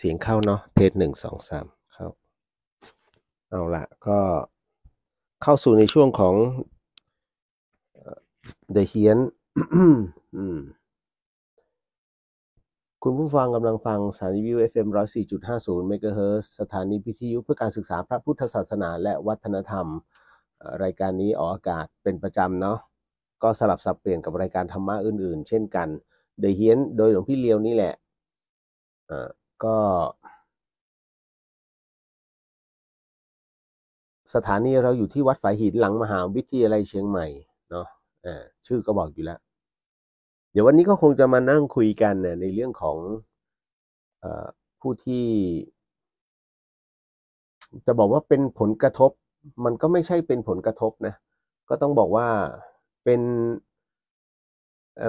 เสียงเข้าเนาะเทสหนึ่งสองสามเข้า เอาละก็เข้าสู่ในช่วงของ เดเฮียนคุณผู้ฟังกำลังฟังสถานีวิว FM 104.50 MHz สถานีพิทยุ เพื่อการศึกษาพระพุทธศาสนาและวัฒนธรรม รายการนี้ออกอากาศเป็นประจำเนาะ ก็สลับสับเปลี่ยนกับรายการธรรมะอื่น ๆ เช่นกัน เดเฮียนโดยหลวงพี่เลียวนี่แหละก็ สถานีเราอยู่ที่วัดฝายหินหลังมหาวิทยาลัยเชียงใหม่เนาะอ่ชื่อก็บอกอยู่แล้ว เดี๋ยววันนี้ก็คงจะมานั่งคุยกันนะในเรื่องของอผู้ที่ จะบอกว่าเป็นผลกระทบ มันก็ไม่ใช่เป็นผลกระทบ นะ ก็ต้องบอกว่าเป็น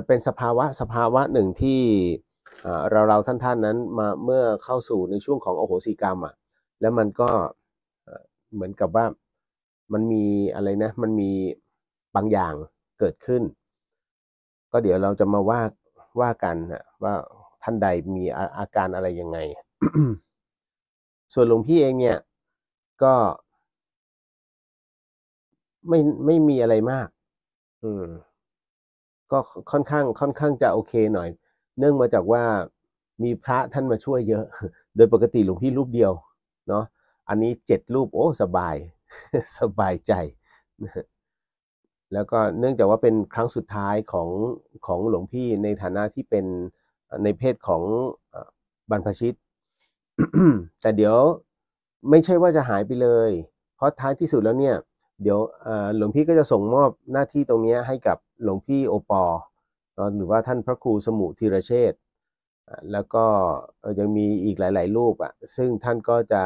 เป็นสภาวะ สภาวะหนึ่งที่เราเราท่านท่านนั้น มาเมื่อเข้าสู่ในช่วงของโอโหสิกรรมอ่ะแล้วมันก็เหมือนกับว่ามันมีอะไรนะ มันมีบางอย่างเกิดขึ้น ก็เดี๋ยวเราจะมาว่าว่ากันะว่าท่านใดมีอาการอะไรยังไง ส่วนหลวงพี่เองเนี่ยก็ไม่ไม่มีอะไรมาก อืม ก็ค่อนข้าง ค่อนข้างจะโอเคหน่อยเนื่องมาจากว่ามีพระท่านมาช่วยเยอะ โดยปกติหลวงพี่รูปเดียวเนาะ อันนี้เจ็ดรูปโอ้สบายสบายใจ แล้วก็เนื่องจากว่าเป็นครั้งสุดท้ายของของหลวงพี่ในฐานะที่เป็นในเพศของบรรพชิต แต่เดี๋ยวไม่ใช่ว่าจะหายไปเลย เพราะท้ายที่สุดแล้วเนี่ย เดี๋ยวหลวงพี่ก็จะส่งมอบหน้าที่ตรงนี้ให้กับหลวงพี่โอปอ็หรือว่าท่านพระครูสมุธีรเชษแล้วก็ยังมีอีกหลาย ๆ รูปอ่ะ ซึ่งท่านก็จะ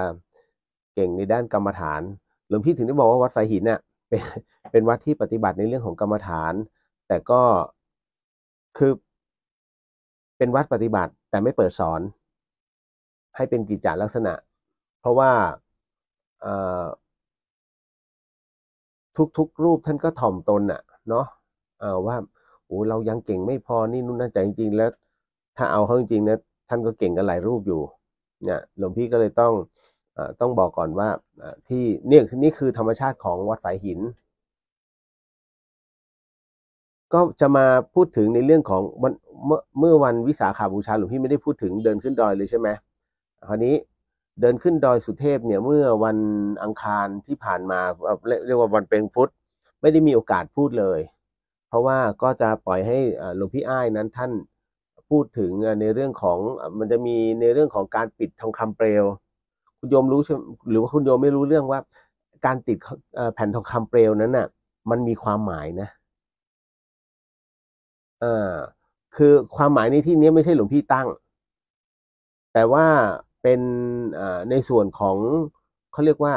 เก่งในด้านกรรมฐาน หลวงพี่ถึงได้บอกว่าวัดไฟหินเนี่ยเป็นเป็นวัดที่ปฏิบัติในเรื่องของกรรมฐาน แต่ก็คือเป็นวัดปฏิบัติแต่ไม่เปิดสอน ให้เป็นกิจจลักษณะ เพราะว่าทุก ๆ รูปท่านก็ถ่อมตนอ่ะ เนาะว่าโอ้เรายังเก่งไม่พอนี่นู่นนั่นแต่จริง ๆ แล้ว ถ้าเอาเข้าจริงๆนะท่านก็เก่งกันหลายรูปอยู่ เนี่ย หลวงพี่ก็เลยต้องอต้องบอกก่อนว่าที่เนี่ยนี่คือธรรมชาติของวัดสายหิน ก็จะมาพูดถึงในเรื่องของเมื่อเมื่อวันวิสาขาบูชาหลวงพี่ไม่ได้พูดถึงเดินขึ้นดอยเลยใช่ไหมคราวนี้เดินขึ้นดอยสุเทพเนี่ยเมื่อวันอังคารที่ผ่านมาเรียกว่าวันเป็นพุธไม่ได้มีโอกาสพูดเลยพราะว่าก็จะปล่อยให้หลวงพี่อ้ายนั้นท่านพูดถึงในเรื่องของมันจะมีในเรื่องของการปิดทองคำเปลวคุณโยมรู้ หรือว่าคุณโยมไม่รู้เรื่องว่า การติดแผ่นทองคำเปลวนั้นน่ะมันมีความหมายนะเออคือความหมายในที่นี้ไม่ใช่หลวงพี่ตั้ง แต่ว่าเป็นในส่วนของเขาเรียกว่า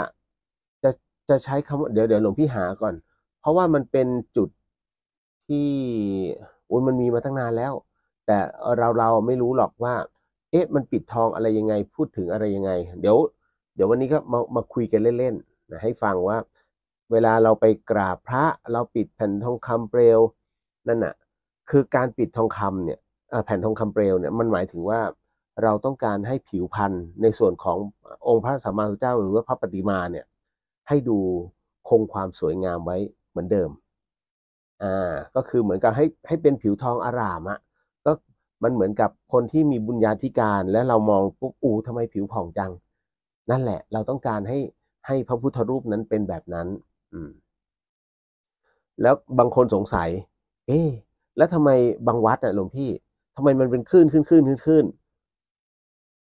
จะจะใช้คำเดี๋ยวเดี๋ยวหลวงพี่หาก่อน เพราะว่ามันเป็นจุดที่โอ้มันมีมาตั้งนานแล้ว แต่เราเราไม่รู้หรอกว่า เอ๊ะมันปิดทองอะไรยังไงพูดถึงอะไรยังไง เดี๋ยวเดี๋ยววันนี้ก็มามาคุยกันเล่นๆนะให้ฟังว่าเวลาเราไปกราบพระเราปิดแผ่นทองคำเปลวนั่นน่ะคือการปิดทองคำเนี่ยแผ่นทองคำเปลวเนี่ยมันหมายถึงว่าเราต้องการให้ผิวพันธุ์ในส่วนขององค์พระสัมมาสัมพุทธเจ้าหรือว่าพระปฏิมาเนี่ยให้ดูคงความสวยงามไว้เหมือนเดิมอ่าก็คือเหมือนกับให้ให้เป็นผิวทองอารามอะก็มันเหมือนกับคนที่มีบุญญาธิการและเรามองปุ๊บอูทำไมผิวผ่องจัง นั่นแหละ เราต้องการให้ให้พระพุทธรูปนั้นเป็นแบบนั้น อืม แล้วบางคนสงสัย เอ๊แล้วทำไมบางวัดอะหลวงพี่ ทำไมมันเป็นคลื่นขึ้นขึ้นขึ้นขึ้น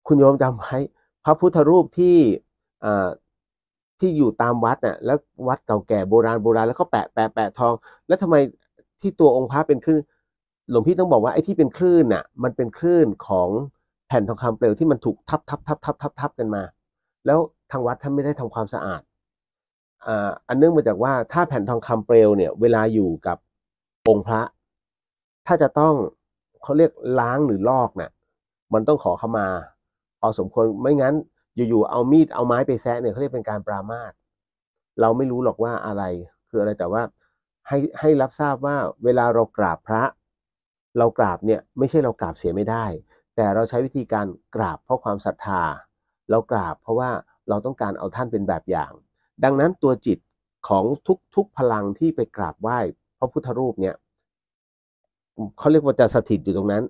คุณโยมจำไว้พระพุทธรูปที่อ่าที่อยู่ตามวัดน่ะแล้ววัดเก่าแก่โบราณโบราณแล้วเขาแปะแปะแปะทอง แล้วทำไมที่ตัวองค์พระเป็นคลื่นหลวงพี่ต้องบอกว่าไอ้ที่เป็นคลื่นน่ะ มันเป็นคลื่นของแผ่นทองคำเปลวที่มันถูกทับทับทับทับทับทับกันมา แล้วทางวัดท่านไม่ได้ทำความสะอาดอันเนื่องมาจากว่าถ้าแผ่นทองคำเปลวเนี่ยเวลาอยู่กับองค์พระ ถ้าจะต้องเขาเรียกล้างหรือลอกน่ะ มันต้องขอเขามาพอสมควรไม่งั้นอยู่ๆ เอามีดเอาไม้ไปแซะเนี่ยเขาเรียกเป็นการปรามาสเราไม่รู้หรอกว่าอะไร คืออะไรแต่ว่าให้ให้รับทราบว่า เวลาเรากราบพระ เรากราบเนี่ย ไม่ใช่เรากราบเสียไม่ได้ แต่เราใช้วิธีการกราบเพราะความศรัทธา เรากราบเพราะว่าเราต้องการเอาท่านเป็นแบบอย่าง ดังนั้นตัวจิตของทุกทุกพลังที่ไปกราบไหว้พระพุทธรูปเนี่ยเขาเรียกว่าจะสถิตอยู่ตรงนั้น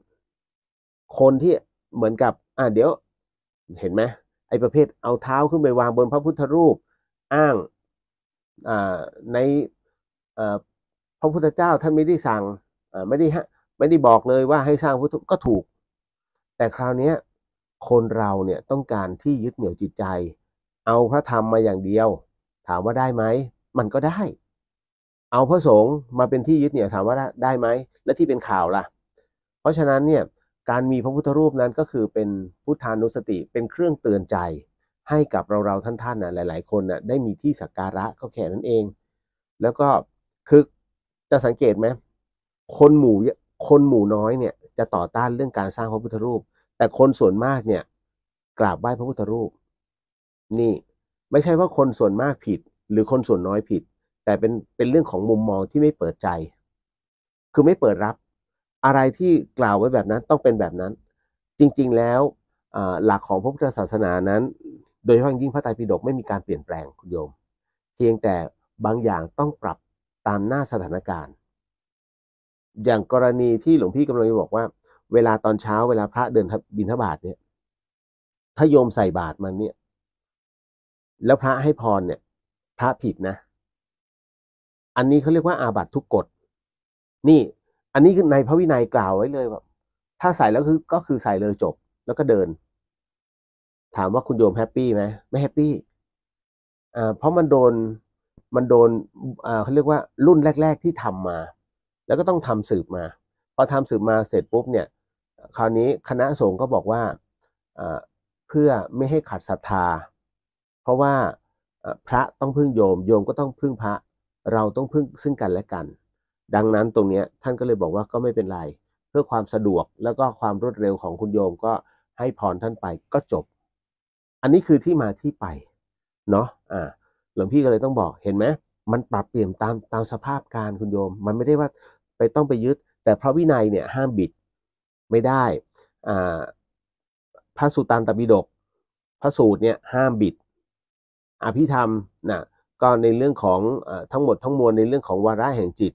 คนที่เหมือนกับอ่าเดี๋ยวเห็นไหมไอ้ประเภทเอาเท้าขึ้นไปวางบนพระพุทธรูป อ้างในพระพุทธเจ้าท่านไม่ได้สั่งไม่ได้ ไม่ได้บอกเลยว่าให้สร้างพุทธก็ถูก แต่คราวนี้คนเราเนี่ยต้องการที่ยึดเหนี่ยวจิตใจ เอาพระธรรมมาอย่างเดียว ถามว่าได้ไหมมันก็ได้ เอาพระสงฆ์มาเป็นที่ยึดเหนี่ยวถามว่าได้ไหมและที่เป็นข่าวล่ะ เพราะฉะนั้นเนี่ยการมีพระพุทธรูปนั้นก็คือเป็นพุทธานุสติเป็นเครื่องเตือนใจให้กับเราเราท่านท่านนะหลายๆ คนนะได้มีที่สักการะก็แค่นั้นเอง แล้วก็คือจะสังเกตไหมคนหมู่คนหมู่น้อยเนี่ยจะต่อต้านเรื่องการสร้างพระพุทธรูป แต่คนส่วนมากเนี่ยกราบไหว้พระพุทธรูป นี่ไม่ใช่ว่าคนส่วนมากผิดหรือคนส่วนน้อยผิด แต่เป็นเป็นเรื่องของมุมมองที่ไม่เปิดใจ คือไม่เปิดรับอะไรที่กล่าวไว้แบบนั้นต้องเป็นแบบนั้น จริงๆแล้วหลักของพระพุทธศาสนานั้น โดยเฉพาะยิ่งพระไตรปิฎกไม่มีการเปลี่ยนแปลงคุณโยม เพียงแต่บางอย่างต้องปรับตามหน้าสถานการณ์ อย่างกรณีที่หลวงพี่กำลังจะบอกว่า เวลาตอนเช้าเวลาพระเดินบินทบาตเนี่ยถ้าโยมใส่บาทมันเนี่ย แล้วพระให้พรเนี่ย พระผิดนะ อันนี้เขาเรียกว่าอาบัตทุกกฎนี่อันนี้คือในพระวินัยกล่าวไว้เลยแบบถ้าใส่แล้วคือก็คือใส่เลยจบแล้วก็เดิน ถามว่าคุณโยมแฮปปี้ไหมไม่แฮปปี้อ่าเพราะมันโดนมันโดนอ่าเขาเรียกว่ารุ่นแรก ๆที่ทำมา แล้วก็ต้องทำสืบมาพอทำสืบมาเสร็จปุ๊บเนี่ย คราวนี้คณะสงฆ์ก็บอกว่าเพื่อไม่ให้ขัดศรัทธา เพราะว่าพระต้องพึ่งโยม โยมก็ต้องพึ่งพระเราต้องพึ่งซึ่งกันและกันดังนั้นตรงนี้ท่านก็เลยบอกว่าก็ไม่เป็นไร เพื่อความสะดวกแล้วก็ความรวดเร็วของคุณโยมก็ให้พรท่านไปก็จบ อันนี้คือที่มาที่ไป เนาะอ่า หลวงพี่ก็เลยต้องบอกเห็นไหมมันปรับเปลี่ยนตามตามสภาพการคุณโยม มันไม่ได้ว่าไปต้องไปยึด แต่พระวินัยเนี่ยห้ามบิดไม่ได้ อ่าพระสุตตันตปิฎกพระสูตรเนี่ย ห้ามบิดอภิธรรมนะก็ในเรื่องของทั้งหมดทั้งมวลในเรื่องของวาระแห่งจิต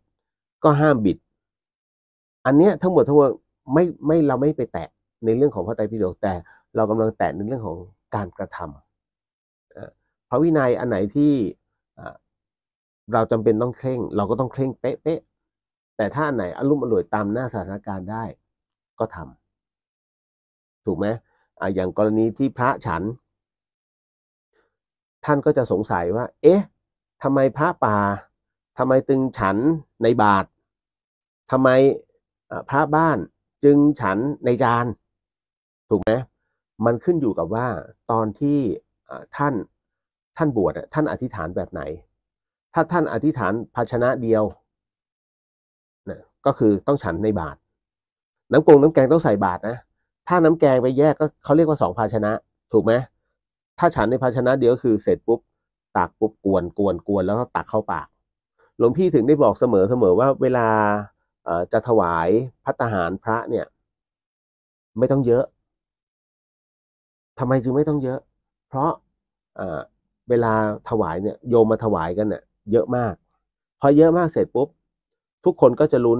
ก็ห้ามบิด อันเนี้ยทั้งหมดทั้งมวลไม่ไม่เราไม่ไปแตะในเรื่องของพระไตรปิฎกแต่เรากำลังแตะในเรื่องของการกระทํพระวินัยอันไหนที่เราจำเป็นต้องเคร่ง เราก็ต้องเคร่งเป๊ะๆแต่ถ้าอันไหนอารมณ์อร่วยตามหน้าสถานการณ์ได้ก็ทำ ถูกไหมออย่างกรณีที่พระฉัน ท่านก็จะสงสัยว่าเอ๊ะทำไมพระป่าทำไมตึงฉันในบาททำไมพระบ้านจึงฉันในจาน ถูกไหมมันขึ้นอยู่กับว่า ตอนที่ท่านท่านบวชท่านอธิษฐานแบบไหน ถ้าท่านอธิษฐานภาชนะเดียวนะก็คือต้องฉันในบาทน้ำกงน้ำแกงต้องใส่บาทนะถ้าน้ำแกงไปแยกก็เขาเรียกว่าสองภาชนะ ถูกไหมถ้าฉันในภาชนะเดียวคือเสร็จปุ๊บตักปุ๊บกวนกวนกวนแล้วก็ตักเข้าปากหลวงพี่ถึงได้บอกเสมอเสมอว่า เวลาจะถวายพัตหารพระเนี่ยไม่ต้องเยอะทำไมจึงไม่ต้องเยอะเพราะเวลาถวายเนี่ย โยมมาถวายกันเนี่ยเยอะมาก พอเยอะมากเสร็จปุ๊บ ทุกคนก็จะลุ้น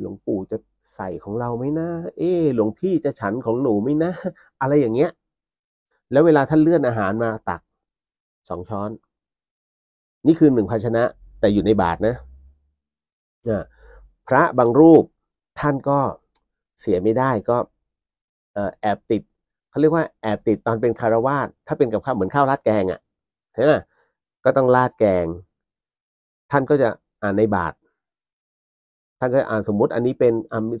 หลวงปู่จะใส่ของเราไหมนะเอ๊หลวงพี่จะฉันของหนูไหมนะอะไรอย่างเงี้ย แล้วเวลาท่านเลื่อนอาหารมาตักสองช้อน นี่คือหนึ่งภาชนะ แต่อยู่ในบาทนะเนี่ยพระบางรูปท่านก็เสียไม่ได้ก็แอบติดเขาเรียกว่าแอบติดตอนเป็นคารวาสถ้าเป็นกับข้าวเหมือนข้าวราดแกงอะ่ะใช่ไหมก็ต้องราดแกง ท่านก็จะอ่านในบาทท่านก็อ่านสมมติ อันนี้เป็น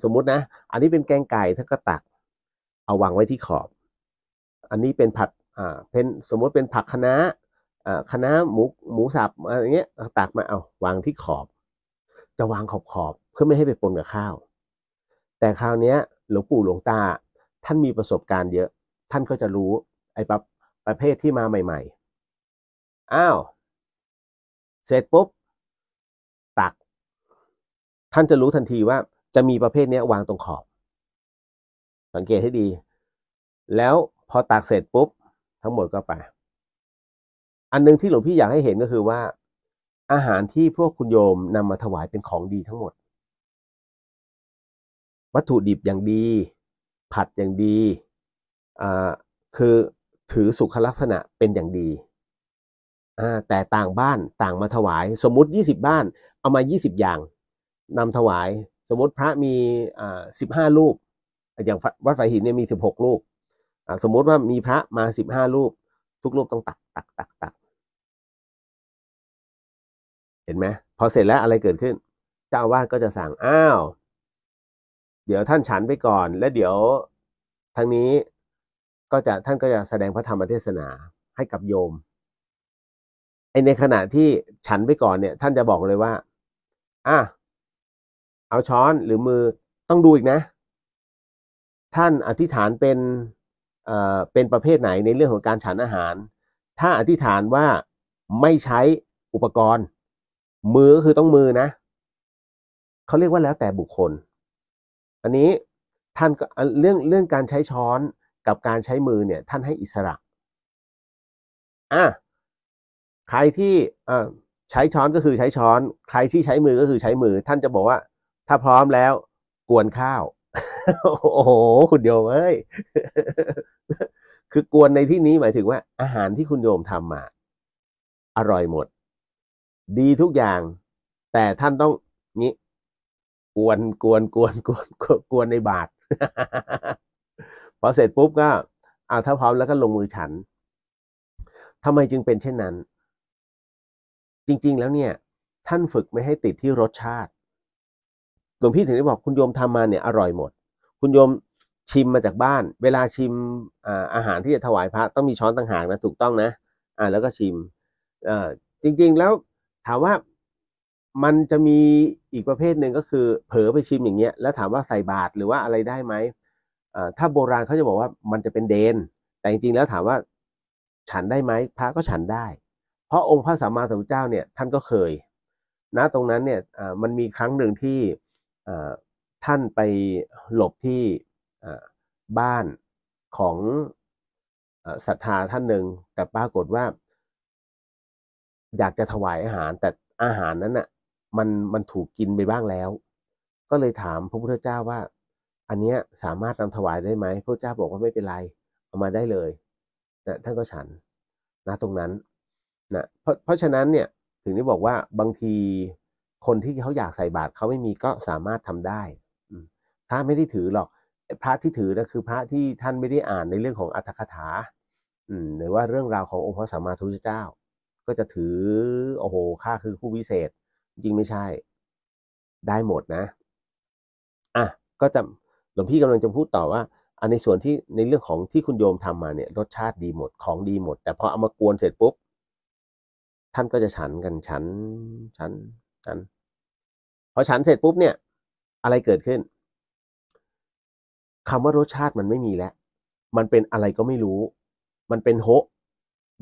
สมมตินะอันนี้เป็นแกงไก่ท่านก็ตักเอาวางไว้ที่ขอบ อันนี้เป็นผักอ่าเป็นสมมติเป็นผักคะน้าอ่าคะน้าหมูหมูสับอะไรเงี้ย ตักมาเอาวางที่ขอบ จะวางขอบขอบพื่อไม่ให้ไปปนกับข้าว แต่คราวนี้หลวงปู่หลวงตา ท่านมีประสบการณ์เยอะ ท่านก็จะรู้ ไอ้ประประเภทที่มาใหม่ ๆ อ้าวเสร็จปุ๊บ ตัก ท่านจะรู้ทันทีว่า จะมีประเภทนี้วางตรงขอบ สังเกตให้ดี แล้วพอตักเสร็จปุ๊บ ทั้งหมดก็ไป อันนึงที่หลวงพี่อยากให้เห็นก็คือว่า อาหารที่พวกคุณโยมนำมาถวายเป็นของดีทั้งหมดวัตถุดิบอย่างดี ผัดอย่างดีอ่าคือถือสุขลักษณะเป็นอย่างดีอ่าแต่ต่างบ้านต่างมาถวาย สมมุติ 20 บ้านเอามา 20 อย่างนำถวาย สมมติพระมีอ่าสิบห้ารูปอย่างวัดไฟหินเนี่ยมี 16รูปอ่าสมมติว่ามีพระมา 15รูป ทุกรูปต้องตักตักตักตักเห็นไหมพอเสร็จแล้วอะไรเกิดขึ้น เจ้าวาดก็จะสั่งอ้าวเดี๋ยวท่านฉันไปก่อน และเดี๋ยวทางนี้ก็จะท่านก็จะแสดงพระธรรมเทศนาให้กับโยมไอในขณะที่ฉันไปก่อนเนี่ยท่านจะบอกเลยว่า อ่ะเอาช้อนหรือมือต้องดูอีกนะ ท่านอธิษฐานเป็นเอ่อเป็นประเภทไหนในเรื่องของการฉันอาหาร ถ้าอธิษฐานว่าไม่ใช้อุปกรณ์ มือก็คือต้องมือนะเขาเรียกว่าแล้วแต่บุคคลอันนี้ท่านก็เรื่องเรื่องการใช้ช้อนกับการใช้มือ เนี่ย ท่านให้อิสระอ่ะใครที่อ่ใช้ช้อนก็คือใช้ช้อน ใครที่ใช้มือก็คือใช้มือ ท่านจะบอกว่าถ้าพร้อมแล้วกวนข้าวโอ้โหคุณโยมเอ้ยคือกวนในที่นี้หมายถึงว่า อาหารที่คุณโยมทำมา อร่อยหมด ดีทุกอย่าง แต่ท่านต้องกวนกวนกวนกวนกวนในบาทพอเสร็จปุ๊บก็เอาถ้าพร้อมแล้วก็ลงมือฉันทำไมจึงเป็นเช่นนั้น จริง ๆ แล้วเนี่ย ท่านฝึกไม่ให้ติดที่รสชาติหลวงพี่ถึงได้บอกคุณโยมทำมาเนี่ยอร่อยหมด คุณโยมชิมมาจากบ้าน เวลาชิมอาหารที่จะถวายพระต้องมีช้อนต่างหากนะ ถูกต้องนะ อ่าแล้วก็ชิมจริงๆ แล้วถามว่ามันจะมีอีกประเภทหนึ่งก็คือเผลอไปชิมอย่างเงี้ย แล้วถามว่าใส่บาตรหรือว่าอะไรได้ไหมถ้าโบราณเขาจะบอกว่ามันจะเป็นเดน แต่จริงๆ แล้วถามว่าฉันได้ไหมพระก็ฉันได้ เพราะองค์พระสัมมาสัมพุทธเจ้าเนี่ย ท่านก็เคยนะตรงนั้นเนี่ยมันมีครั้งหนึ่งที่ท่านไปหลบที่บ้านของศรัทธาท่านหนึ่งแต่ปรากฏว่า อยากจะถวายอาหารแต่อาหารนั้นน่ะมันมันถูกกินไปบ้างแล้ว ก็เลยถามพระพุทธเจ้าว่า อันเนี้ยสามารถนำถวายได้ไหมพระเจ้าบอกว่าไม่เป็นไร เอามาได้เลยนะท่านก็ฉันนะ ตรงนั้นนะเพราะเพราะฉะนั้นเนี่ยถึงได้บอกว่าบางที คนที่เขาอยากใส่บาตรเขาไม่มีก็สามารถทำได้พระไม่ได้ถือหรอก พระที่ถือนะคือพระที่ท่านไม่ได้อ่านในเรื่องของอัตถกถาหรือว่าเรื่องราวขององค์พระสัมมาสัมพุทธเจ้า ก็จะถือ โอ้โหข้าคือผู้วิเศษจริงไม่ใช่ได้หมดนะ อ่ะก็จะหลวงพี่กำลังจะพูดต่อว่า อันในส่วนที่ในเรื่องของที่คุณโยมทำมาเนี่ยรสชาติดีหมดของดีหมด แต่พอเอามากวนเสร็จปุ๊บ ท่านก็จะฉันกัน ฉันฉันฉันพอฉันเสร็จปุ๊บเนี่ย อะไรเกิดขึ้น คำว่ารสชาติมันไม่มีแล้ว มันเป็นอะไรก็ไม่รู้ มันเป็นโฮ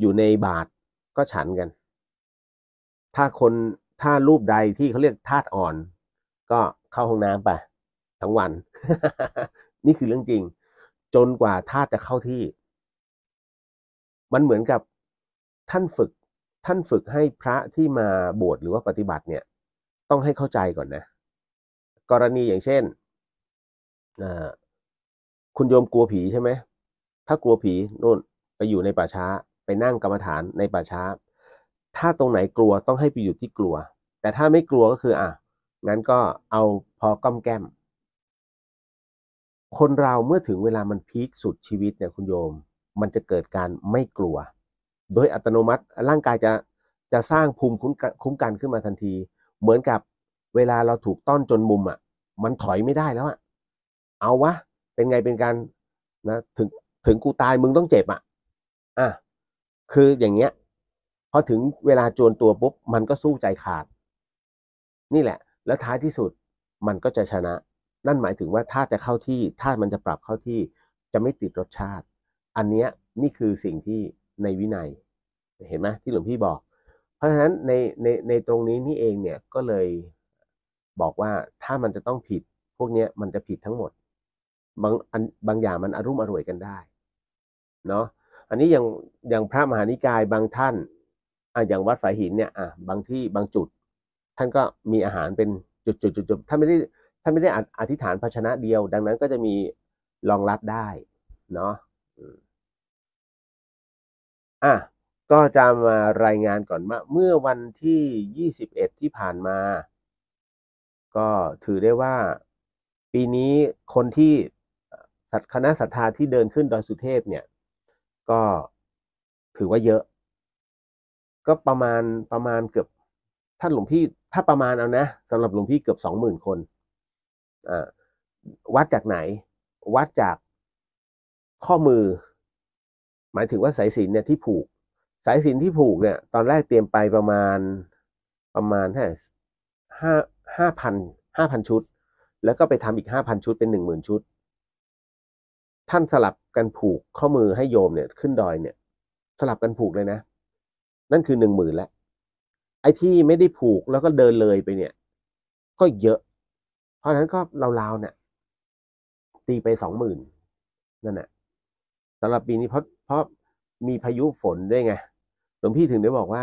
อยู่ในบาทก็ฉันกัน ถ้าคนถ้ารูปใดที่เขาเรียกธาตุอ่อนก็เข้าห้องน้ำไปทั้งวัน นี่คือเรื่องจริง จนกว่าธาตุจะเข้าที่ มันเหมือนกับท่านฝึก ท่านฝึกให้พระที่มาบวชหรือว่าปฏิบัติเนี่ย ต้องให้เข้าใจก่อนนะ กรณีอย่างเช่นคุณโยมกลัวผีใช่ไหมถ้ากลัวผีนู่นไปอยู่ในป่าช้า ไปนั่งกรรมฐานในป่าช้าถ้าตรงไหนกลัวต้องให้ไปอยู่ที่กลัว แต่ถ้าไม่กลัวก็คืออ่ะงั้นก็เอาพอก้อมแก้ม คนเราเมื่อถึงเวลามันพีคสุดชีวิตเนี่ยคุณโยม มันจะเกิดการไม่กลัว โดยอัตโนมัติ ร่างกายจะจะสร้างภูมิคุ้มกันขึ้นมาทันที เหมือนกับเวลาเราถูกต้อนจนมุมอะ่ะมันถอยไม่ได้แล้วอะ่ะเอาวะเป็นไงเป็นการนะถึงถึงกูตายมึงต้องเจ็บอะ่ะอ่ะคืออย่างเงี้ยพอถึงเวลาจวนตัวปุ๊บมันก็สู้ใจขาด นี่แหละ แล้วท้ายที่สุดมันก็จะชนะ นั่นหมายถึงว่าถ้าจะเข้าที่ ถ้ามันจะปรับเข้าที่จะไม่ติดรสชาติ อันนี้นี่คือสิ่งที่ในวินัยเห็นไหมที่หลวงพี่บอก เพราะฉะนั้นในในในตรงนี้นี่เองเนี่ยก็เลยบอกว่าถ้ามันจะต้องผิด พวกเนี้ยมันจะผิดทั้งหมด บางอันบางอย่างมันอารมุ่มอร่วยกันได้เนาะอันนี้อย่างอย่างพระมหานิกายบางท่านอย่างวัดฝายหินเนี่ยอ่ะบางที่บางจุด ท่านก็มีอาหารเป็นจุด ๆ ๆ ถ้ท่านไม่ได้ท่านไม่ได้อธิษฐานภาชนะเดียว ดังนั้นก็จะมีรองรับได้ เนาะอ่ะ ก็จะมารายงานก่อนว่าเมื่อวันที่ 21 ที่ผ่านมา ก็ถือได้ว่าปีนี้คนที่คณะศรัทธาที่เดินขึ้นดอยสุเทพ เนี่ย ก็ถือว่าเยอะก็ประมาณประมาณเกือบ ท่านหลวงพี่ถ้าประมาณเอานะสำหรับหลวงพี่เกือบสองหมื่นคนวัดจากไหน วัดจากข้อมือ หมายถึงว่าสายสินเนี่ยที่ผูกสายสินที่ผูกเนี่ย ตอนแรกเตรียมไปประมาณประมาณแค่ห้าห้าพันห้าพันชุด แล้วก็ไปทำอีกห้าพันชุดเป็นหนึ่งหมื่นชุด ท่านสลับกันผูกข้อมือให้โยมเนี่ยขึ้นดอยเนี่ย สลับกันผูกเลยนะนั่นคือหนึ่งหมื่นแล้วไอ้ที่ไม่ได้ผูกแล้วก็เดินเลยไปเนี่ยก็เยอะ เพราะฉะนั้นก็ราวๆเนี่ยตีไปสองหมื่นนั่นแหละสำหรับปีนี้เพราะเพราะมีพายุฝนด้วยไงหลวงพี่ถึงได้บอกว่า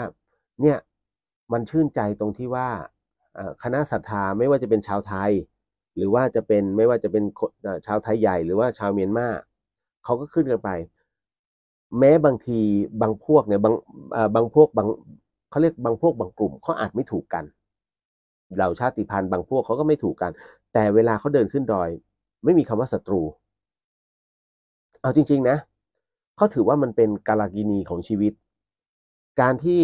เนี่ย มันชื่นใจตรงที่ว่าคณะศรัทธาไม่ว่าจะเป็นชาวไทย หรือว่าจะเป็นไม่ว่าจะเป็นชาวไทยใหญ่หรือว่าชาวเมียนมาเขาก็ขึ้นกันไปแม้บางทีบางพวกเนี่ยบางบางพวก บางเขาเรียกบางพวกบางกลุ่มเขาอาจไม่ถูกกันเหล่าชาติพันธุ์บางพวกเขาก็ไม่ถูกกัน แต่เวลาเขาเดินขึ้นดอยไม่มีคำว่าศัตรู เอาจริง ๆ นะเขาถือว่ามันเป็นกาลกินีของชีวิต การที่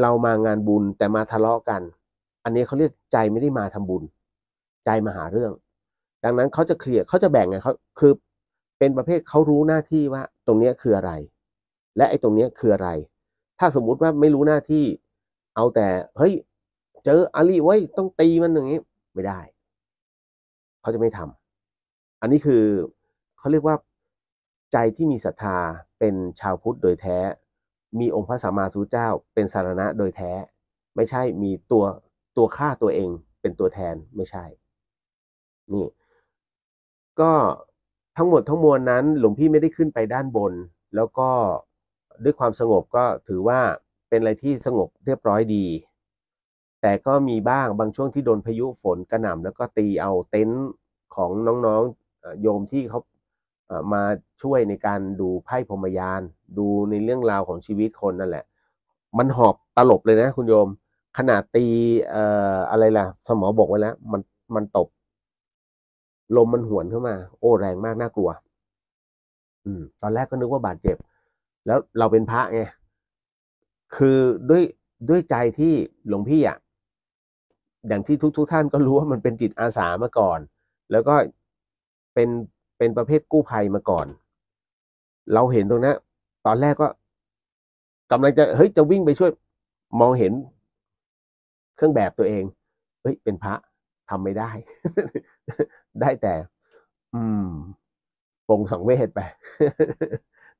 เรามางานบุญแต่มาทะเลาะกัน อันนี้เขาเรียกใจไม่ได้มาทำบุญใจมาหาเรื่อง ดังนั้นเขาจะเคลียร์เขาจะแบ่งไงเขาคือเป็นประเภทเขารู้หน้าที่ว่าตรงนี้คืออะไร และไอ้ตรงนี้คืออะไร ถ้าสมมุติว่าไม่รู้หน้าที่เอาแต่เฮ้ยเจออาลีไว้ต้องตีมันอย่างนี้ไม่ได้ เขาจะไม่ทำ อันนี้คือเขาเรียกว่าใจที่มีศรัทธาเป็นชาวพุทธโดยแท้ มีองค์พระสัมมาสัมพุทธเจ้า เป็นสารณะโดยแท้ ไม่ใช่มีตัวตัวฆ่าตัวเอง เป็นตัวแทนไม่ใช่ นี่ ก็ทั้งหมดทั้งมวลนั้น หลวงพี่ไม่ได้ขึ้นไปด้านบน แล้วก็ด้วยความสงบก็ถือว่าเป็นอะไรที่สงบเรียบร้อยดี แต่ก็มีบ้างบางช่วงที่โดนพายุฝนกระหน่ำแล้วก็ตีเอาเต็นท์ของน้องๆโยมที่เขามาช่วยในการดูไพ่พรมยาน ดูในเรื่องราวของชีวิตคนนั่นแหละ มันหอบตลบเลยนะคุณโยมขนาดตีออะไรล่ะสมอบอกไว้แล้วมันมันตบลมมันหวนเข้ามา โอ้ แรงมากน่ากลัว อืมตอนแรกก็นึกว่าบาดเจ็บ แล้วเราเป็นพระไงคือด้วยด้วยใจที่หลวงพี่อ่ะอย่างที่ทุกทุกท่านก็รู้ว่ามันเป็นจิตอาสามาก่อน แล้วก็เป็นเป็นประเภทกู้ภัยมาก่อน เราเห็นตรงนั้นตอนแรกก็กำลังจะเฮ้ยจะวิ่งไปช่วย มองเห็นเครื่องแบบตัวเอง เฮ้ยเป็นพระทำไม่ได้ได้แต่ อืมปงสังเวชไป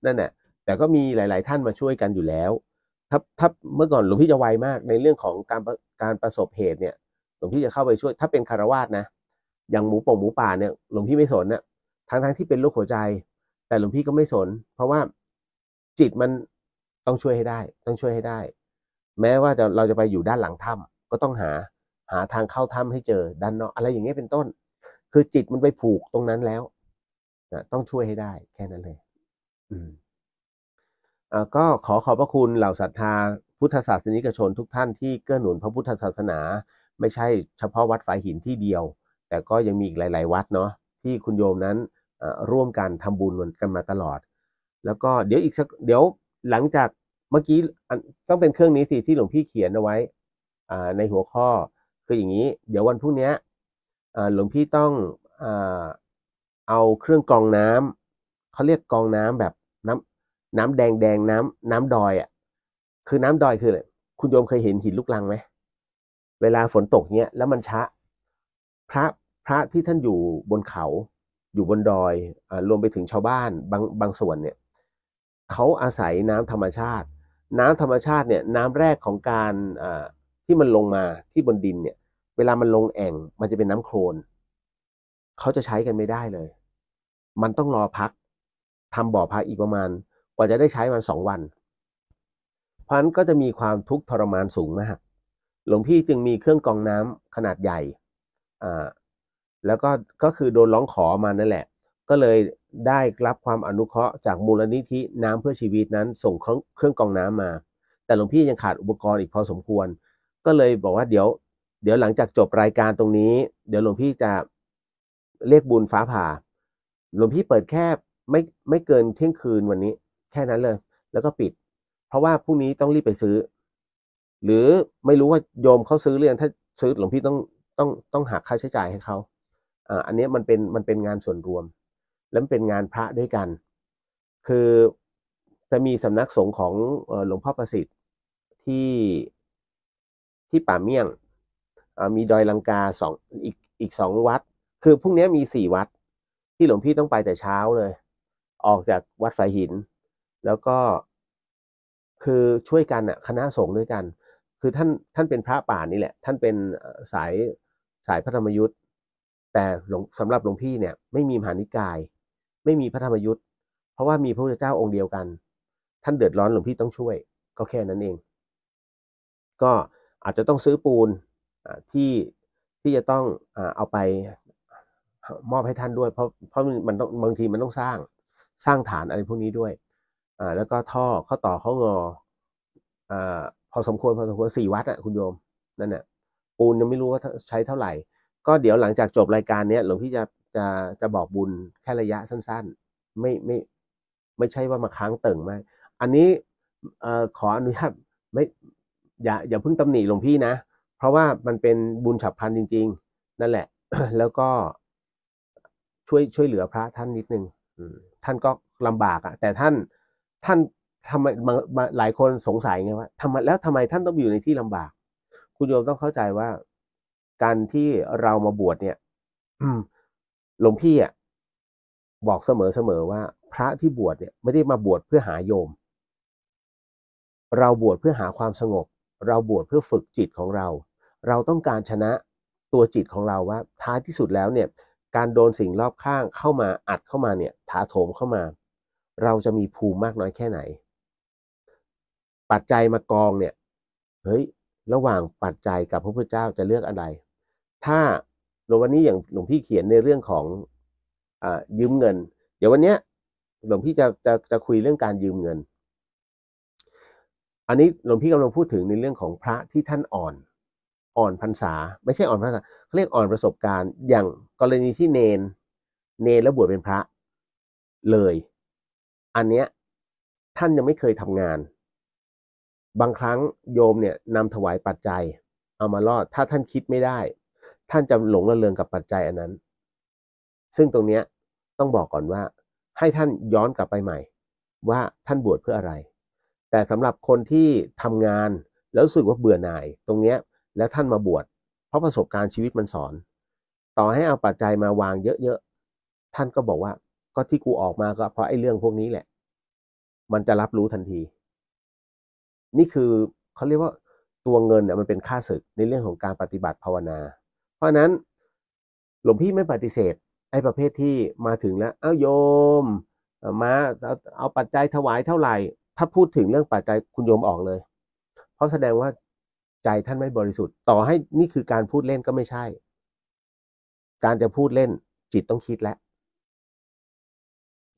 นั่นแหละแต่ก็มีหลาย ๆ ท่านมาช่วยกันอยู่แล้ว ถ้าถ้าเมื่อก่อนหลวงพี่จะไวมากในเรื่องของการการประสบเหตุเนี่ย หลวงพี่จะเข้าไปช่วย ถ้าเป็นคารวาสนะอย่างหมูป่งหมูป่าเนี่ย หลวงพี่ไม่สนนะทั้งทั้งที่เป็นโรคหัวใจ แต่หลวงพี่ก็ไม่สน เพราะว่าจิตมันต้องช่วยให้ได้ต้องช่วยให้ได้ แม้ว่าจะเราจะไปอยู่ด้านหลังถ้าก็ต้องหาหาทางเข้าถ้าให้เจอด้านนอกอะไรอย่างเงี้ยเป็นต้นคือจิตมันไปผูกตรงนั้นแล้วนะต้องช่วยให้ได้แค่นั้นเลย อืมก็ขอขอบพระคุณเหล่าศรัทธาพุทธศาสนิกชนทุกท่านที่เกื้อหนุนพระพุทธศาสนา ไม่ใช่เฉพาะวัดฝายหินที่เดียว แต่ก็ยังมีอีกหลายๆวัดเนาะที่คุณโยมนั้นร่วมกันทำบุญกันมาตลอด แล้วก็เดี๋ยวอีกสักเดี๋ยวหลังจากเมื่อกี้ต้องเป็นเครื่องนี้สิที่หลวงพี่เขียนเอาไว้ในหัวข้อคืออย่างนี้เดี๋ยววันพรุ่งนี้หลวงพี่ต้องอเอาเครื่องกรองน้ำเขาเรียกกรองน้ำแบบน้ำน้ำแดงแดงน้ำน้ำดอยอ่ะคือน้ำดอยคืออะไรคุณโยมเคยเห็นหินลูกลังไหมเวลาฝนตกเนี้ย แล้วมันชะ พระพระที่ท่านอยู่บนเขาอยู่บนดอยอรวมไปถึงชาวบ้านบางบางส่วนเนี่ยเขาอาศัยน้ำธรรมชาติ น้ำธรรมชาติเนี่ยน้ำแรกของการที่มันลงมาที่บนดินเนี่ยเวลามันลงแอ่ง มันจะเป็นน้ำโคลนเขาจะใช้กันไม่ได้เลย มันต้องรอพัก ทำบ่อพักอีกประมาณ กว่าจะได้ใช้มันสองวันเพราะนั้นก็จะมีความทุกข์ทรมานสูงมากหลวงพี่จึงมีเครื่องกองน้ำขนาดใหญ่ อ่า แล้วก็ก็คือโดนร้องขอมานั่นแหละ ก็เลยได้รับความอนุเคราะห์จากมูลนิธิน้ำเพื่อชีวิตนั้น ส่งเครื่องกองน้ำมา แต่หลวงพี่ยังขาดอุปกรณ์อีกพอสมควร ก็เลยบอกว่าเดี๋ยวเดี๋ยวหลังจากจบรายการตรงนี้เดี๋ยวหลวงพี่จะเรียกบุญฟ้าผ่าหลวงพี่เปิดแค่ไม่ไม่เกินเที่ยงคืนวันนี้ แค่นั้นเลย แล้วก็ปิด เพราะว่าพรุ่งนี้ต้องรีบไปซื้อ หรือไม่รู้ว่าโยมเขาซื้อเรื่อยงถ้าซื้อหลวงพี่ต้องต้องต้องหักค่าใช้จ่ายให้เขาอ่าอันนี้มันเป็นมันเป็นงานส่วนรวม แล้วเป็นงานพระด้วยกัน คือจะมีสำนักสงฆ์ของหลวงพ่อประสิทธิ์ที่ที่ป่าเมี่ยงมีดอยลังกาสองอีกอีกสองวัดคือพรุ่งนี้มีสี่วัด ที่หลวงพี่ต้องไปแต่เช้าเลย ออกจากวัดสายหิน แล้วก็คือช่วยกันอะคณะสงฆ์ด้วยกัน คือท่านท่านเป็นพระป่านี่แหละ ท่านเป็นสายสายพระธรรมยุทธ์แต่สำหรับหลวงพี่เนี่ย ไม่มีมหานิกาย ไม่มีพระธรรมยุทธ์เพราะว่ามีพระพุทธเจ้าองค์เดียวกัน ท่านเดือดร้อนหลวงพี่ต้องช่วย ก็แค่นั้นเองก็อาจจะต้องซื้อปูนที่ที่จะต้องเอาไปมอบให้ท่านด้วย เพราะเพราะมันต้องบางทีมันต้องสร้างสร้างฐานอะไรพวกนี้ด้วย แล้วก็ท่อข้อต่อข้องอ พอสมควรพอสมควรสี่วัดอ่ะคุณโยม นั่นน่ะปูนยังไม่รู้ว่าใช้เท่าไหร่ ก็เดี๋ยวหลังจากจบรายการเนี้ยหลวงพี่จะจะจะบอกบุญแค่ระยะสั้น ๆไม่ไม่ไม่ใช่ว่ามาค้างเติ่งไหมอันนี้ขออนุญาตไม่อย่าอย่าเพิ่งตำหนิหลวงพี่นะราะว่ามันเป็นบุญฉับพลันจริงๆ นั่นแหละ แล้วก็ ช่วยช่วยเหลือพระท่านนิดนึงท่านก็ลำบากอะแต่ท่านท่านทำไมหลายคนสงสัยไงว่าทำไมแล้วทำไมท่านต้องอยู่ในที่ลำบาก คุณโยมต้องเข้าใจว่าการที่เรามาบวชเนี่ยหลวงพี่อ่ะบอกเสมอเสมอว่า พระที่บวชเนี่ย ไม่ได้มาบวชเพื่อหาโยม เราบวชเพื่อหาความสงบ เราบวชเพื่อฝึกจิตของเราเราต้องการชนะตัวจิตของเราว่า ท้ายที่สุดแล้วเนี่ย การโดนสิ่งรอบข้างเข้ามาอัดเข้ามาเนี่ยถาโถมเข้ามา เราจะมีภูมิมากน้อยแค่ไหน ปัจจัยมากองเนี่ยเฮ้ยระหว่างปัจจัยกับพระพุทธเจ้าจะเลือกอะไร ถ้าหลวงวันนี้อย่างหลวงพี่เขียนในเรื่องของอยืมเงิน เดี๋ยววันเนี้ยหลวงพี่จะจะจะคุยเรื่องการยืมเงิน อันนี้หลวงพี่กำลังพูดถึงในเรื่องของพระที่ท่านอ่อนอ่อนพรรษา ไม่ใช่อ่อนพรรษาเขาเรียกอ่อนประสบการณ์ อย่างกรณีที่เนนเนนแล้วบวชเป็นพระ เลย อันเนี้ยท่านยังไม่เคยทำงาน บางครั้งโยมเนี่ยนำถวายปัจจัย เอามารอดถ้าท่านคิดไม่ได้ ท่านจะหลงระเริงกับปัจจัยอันนั้น ซึ่งตรงเนี้ยต้องบอกก่อนว่า ให้ท่านย้อนกลับไปใหม่ ว่าท่านบวชเพื่ออะไร แต่สำหรับคนที่ทำงานแล้วรู้สึกว่าเบื่อหน่ายตรงเนี้ยแล้วท่านมาบวชเพราะประสบการณ์ชีวิตมันสอน ต่อให้เอาปัจจัยมาวางเยอะ ๆ ท่านก็บอกว่าก็ที่กูออกมาก็ เพราะไอ้เรื่องพวกนี้แหละ มันจะรับรู้ทันที นี่คือเขาเรียกว่าตัวเงินเนี่ยมันเป็นค่าศึกในเรื่องของการปฏิบัติภาวนา เพราะนั้นหลวงพี่ไม่ปฏิเสธไอ้ประเภทที่มาถึงแล้ว เอ้าโยมมาเอาปัจจัยถวายเท่าไหร่ ถ้าพูดถึงเรื่องปัจจัยคุณโยมออกเลย เพราะแสดงว่าใจท่านไม่บริสุทธิ์ต่อให้นี่คือการพูดเล่นก็ไม่ใช่ การจะพูดเล่นจิตต้องคิดแล้ว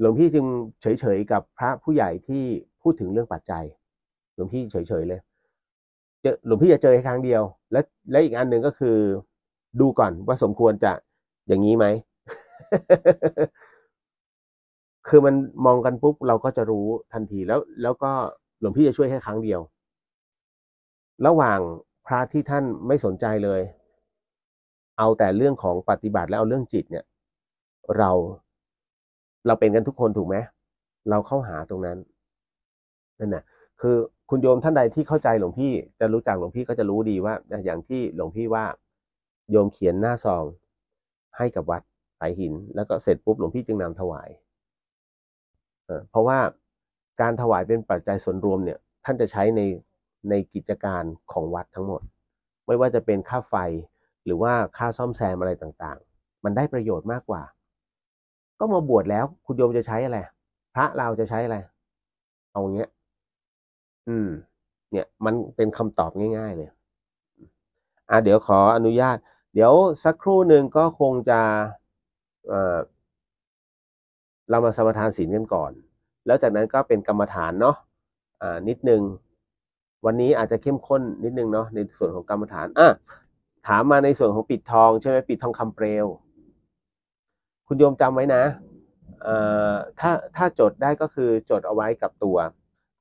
หลวงพี่จึงเฉยๆกับพระผู้ใหญ่ที่พูดถึงเรื่องปัจจัย หลวงพี่เฉยๆเลยจะหลวงพี่จะเจอแค่ครั้งเดียว และและอีกอันหนึ่งก็คือดูก่อนว่าสมควรจะอย่างนี้ไหมคือมันมองกันปุ๊บเราก็จะรู้ทันทีแล้วแล้วก็หลวงพี่จะช่วยแค่ครั้งเดียวระหว่าง พระที่ท่านไม่สนใจเลย เอาแต่เรื่องของปฏิบัติแล้วเอาเรื่องจิตเนี่ย เราเราเป็นกันทุกคนถูกไหมเราเข้าหาตรงนั้นนั่นนะะคือคุณโยมท่านใดที่เข้าใจหลวงพี่ จะรู้จักหลวงพี่ก็จะรู้ดีว่าอย่างที่หลวงพี่ว่าโยมเขียนหน้าซองให้กับวัดสายหิน แล้วก็เสร็จปุ๊บหลวงพี่จึงนำถวายเพราะว่าการถวายเป็นปัจจัยส่วนรวมเนี่ย ท่านจะใช้ในในกิจการของวัดทั้งหมด ไม่ว่าจะเป็นค่าไฟหรือว่าค่าซ่อมแซมอะไรต่างๆ มันได้ประโยชน์มากกว่า ก็มาบวชแล้ว คุณโยมจะใช้อะไรพระเราจะใช้อะไรเอาอย่างเงี้ยอืม เนี่ย มันเป็นคำตอบง่าย ๆเลย อ่าเดี๋ยวขออนุญาต เดี๋ยวสักครู่หนึ่งก็คงจะเอเรามาสมาทานศีลกันก่อน แล้วจากนั้นก็เป็นกรรมฐานเนาะอ่า นิดนึงวันนี้อาจจะเข้มข้นนิดนึงเนาะในส่วนของกรรมฐานอ่ะถามมาในส่วนของปิดทอง ใช่ไหมปิดทองคำเปลวคุณโยมจำไว้นะถ้าถ้าจดได้ก็คือจดเอาไว้กับตัว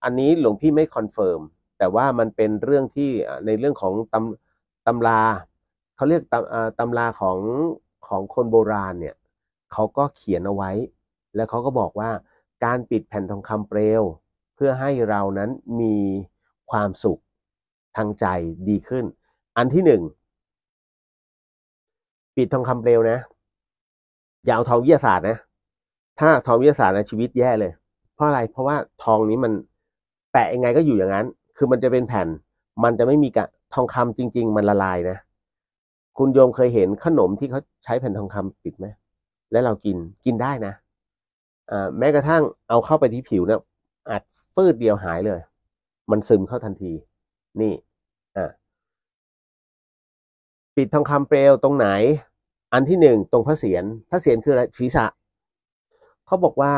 อันนี้หลวงพี่ไม่คอนเฟิร์มแต่ว่ามันเป็นเรื่องที่ในเรื่องของตำตำราเขาเรียกตำตำราของของคนโบราณเนี่ยเขาก็เขียนเอาไว้ แล้วเขาก็บอกว่า การปิดแผ่นทองคำเปลวเพื่อให้เรานั้นมีความสุขทางใจดีขึ้น อันที่หนึ่งปิดทองคำเปลวนะ อย่าเอาทองวิทยาศาสตร์นะ ถ้าทองวิทยาศาสตร์นะชีวิตแย่เลย เพราะอะไร เพราะว่าทองนี้มันแปะยังไงก็อยู่อย่างนั้น คือมันจะเป็นแผ่น มันจะไม่มีกะทองคำจริง ๆ มันละลายนะ คุณโยมเคยเห็นขนมที่เขาใช้แผ่นทองคำปิดไหม แล้วเรากิน กินได้นะแม้กระทั่งเอาเข้าไปที่ผิวนะอัดฟืดเดียวหายเลยมันซึมเข้าทันทีนี่อ่ะปิดทองคำเปลวตรงไหน อันที่หนึ่งตรงพระเศียรพระเศียรคืออะไรศีรษะเขาบอกว่า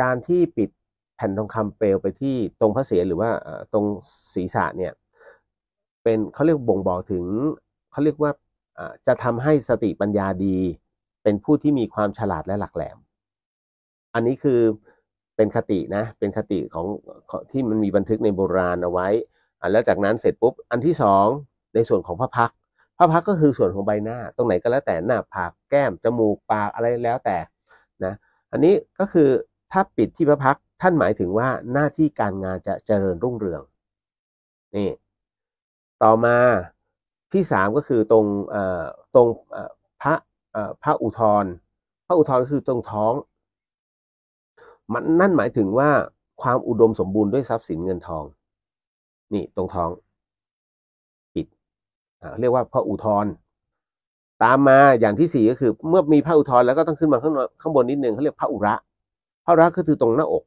การที่ปิดแผ่นทองคำเปลวไปที่ตรงพระเศียรหรือว่าตรงศีรษะเนี่ย เป็นเขาเรียกบ่งบอกถึงเขาเรียกว่าจะทำให้สติปัญญาดีเป็นผู้ที่มีความฉลาดและหลักแหลม อันนี้คือเป็นคตินะเป็นคติของที่มันมีบันทึกในโบราณเอาไว้อแล้วจากนั้นเสร็จปุ๊บอันที่สอง ในส่วนของพระพักพระพักก็คือส่วนของใบหน้า ตรงไหนก็แล้วแต่หน้า ผากแก้ม จมูกปาก อะไรแล้วแต่นะ อันนี้ก็คือถ้าปิดที่พระพักท่านหมายถึงว่าหน้าที่การงานจะเจริญรุ่งเรืองนี่ ต่อมาที่สามก็คือตรงตรงพระพระอุทธรพระอุทธรก็คือตรงท้องมันนั่นหมายถึงว่าความอุดมสมบูรณ์ด้วยทรัพย์สินเงินทอง นี่ ตรงท้อง ปิดเรียกว่าพระอุทธรตามมาอย่างที่สี่ก็คือเมื่อมีพระอุทธรแล้วก็ต้องขึ้นมาข้างข้างบนนิดนึงเขาเรียกพระอุระพระอุระก็คือตรงหน้าอก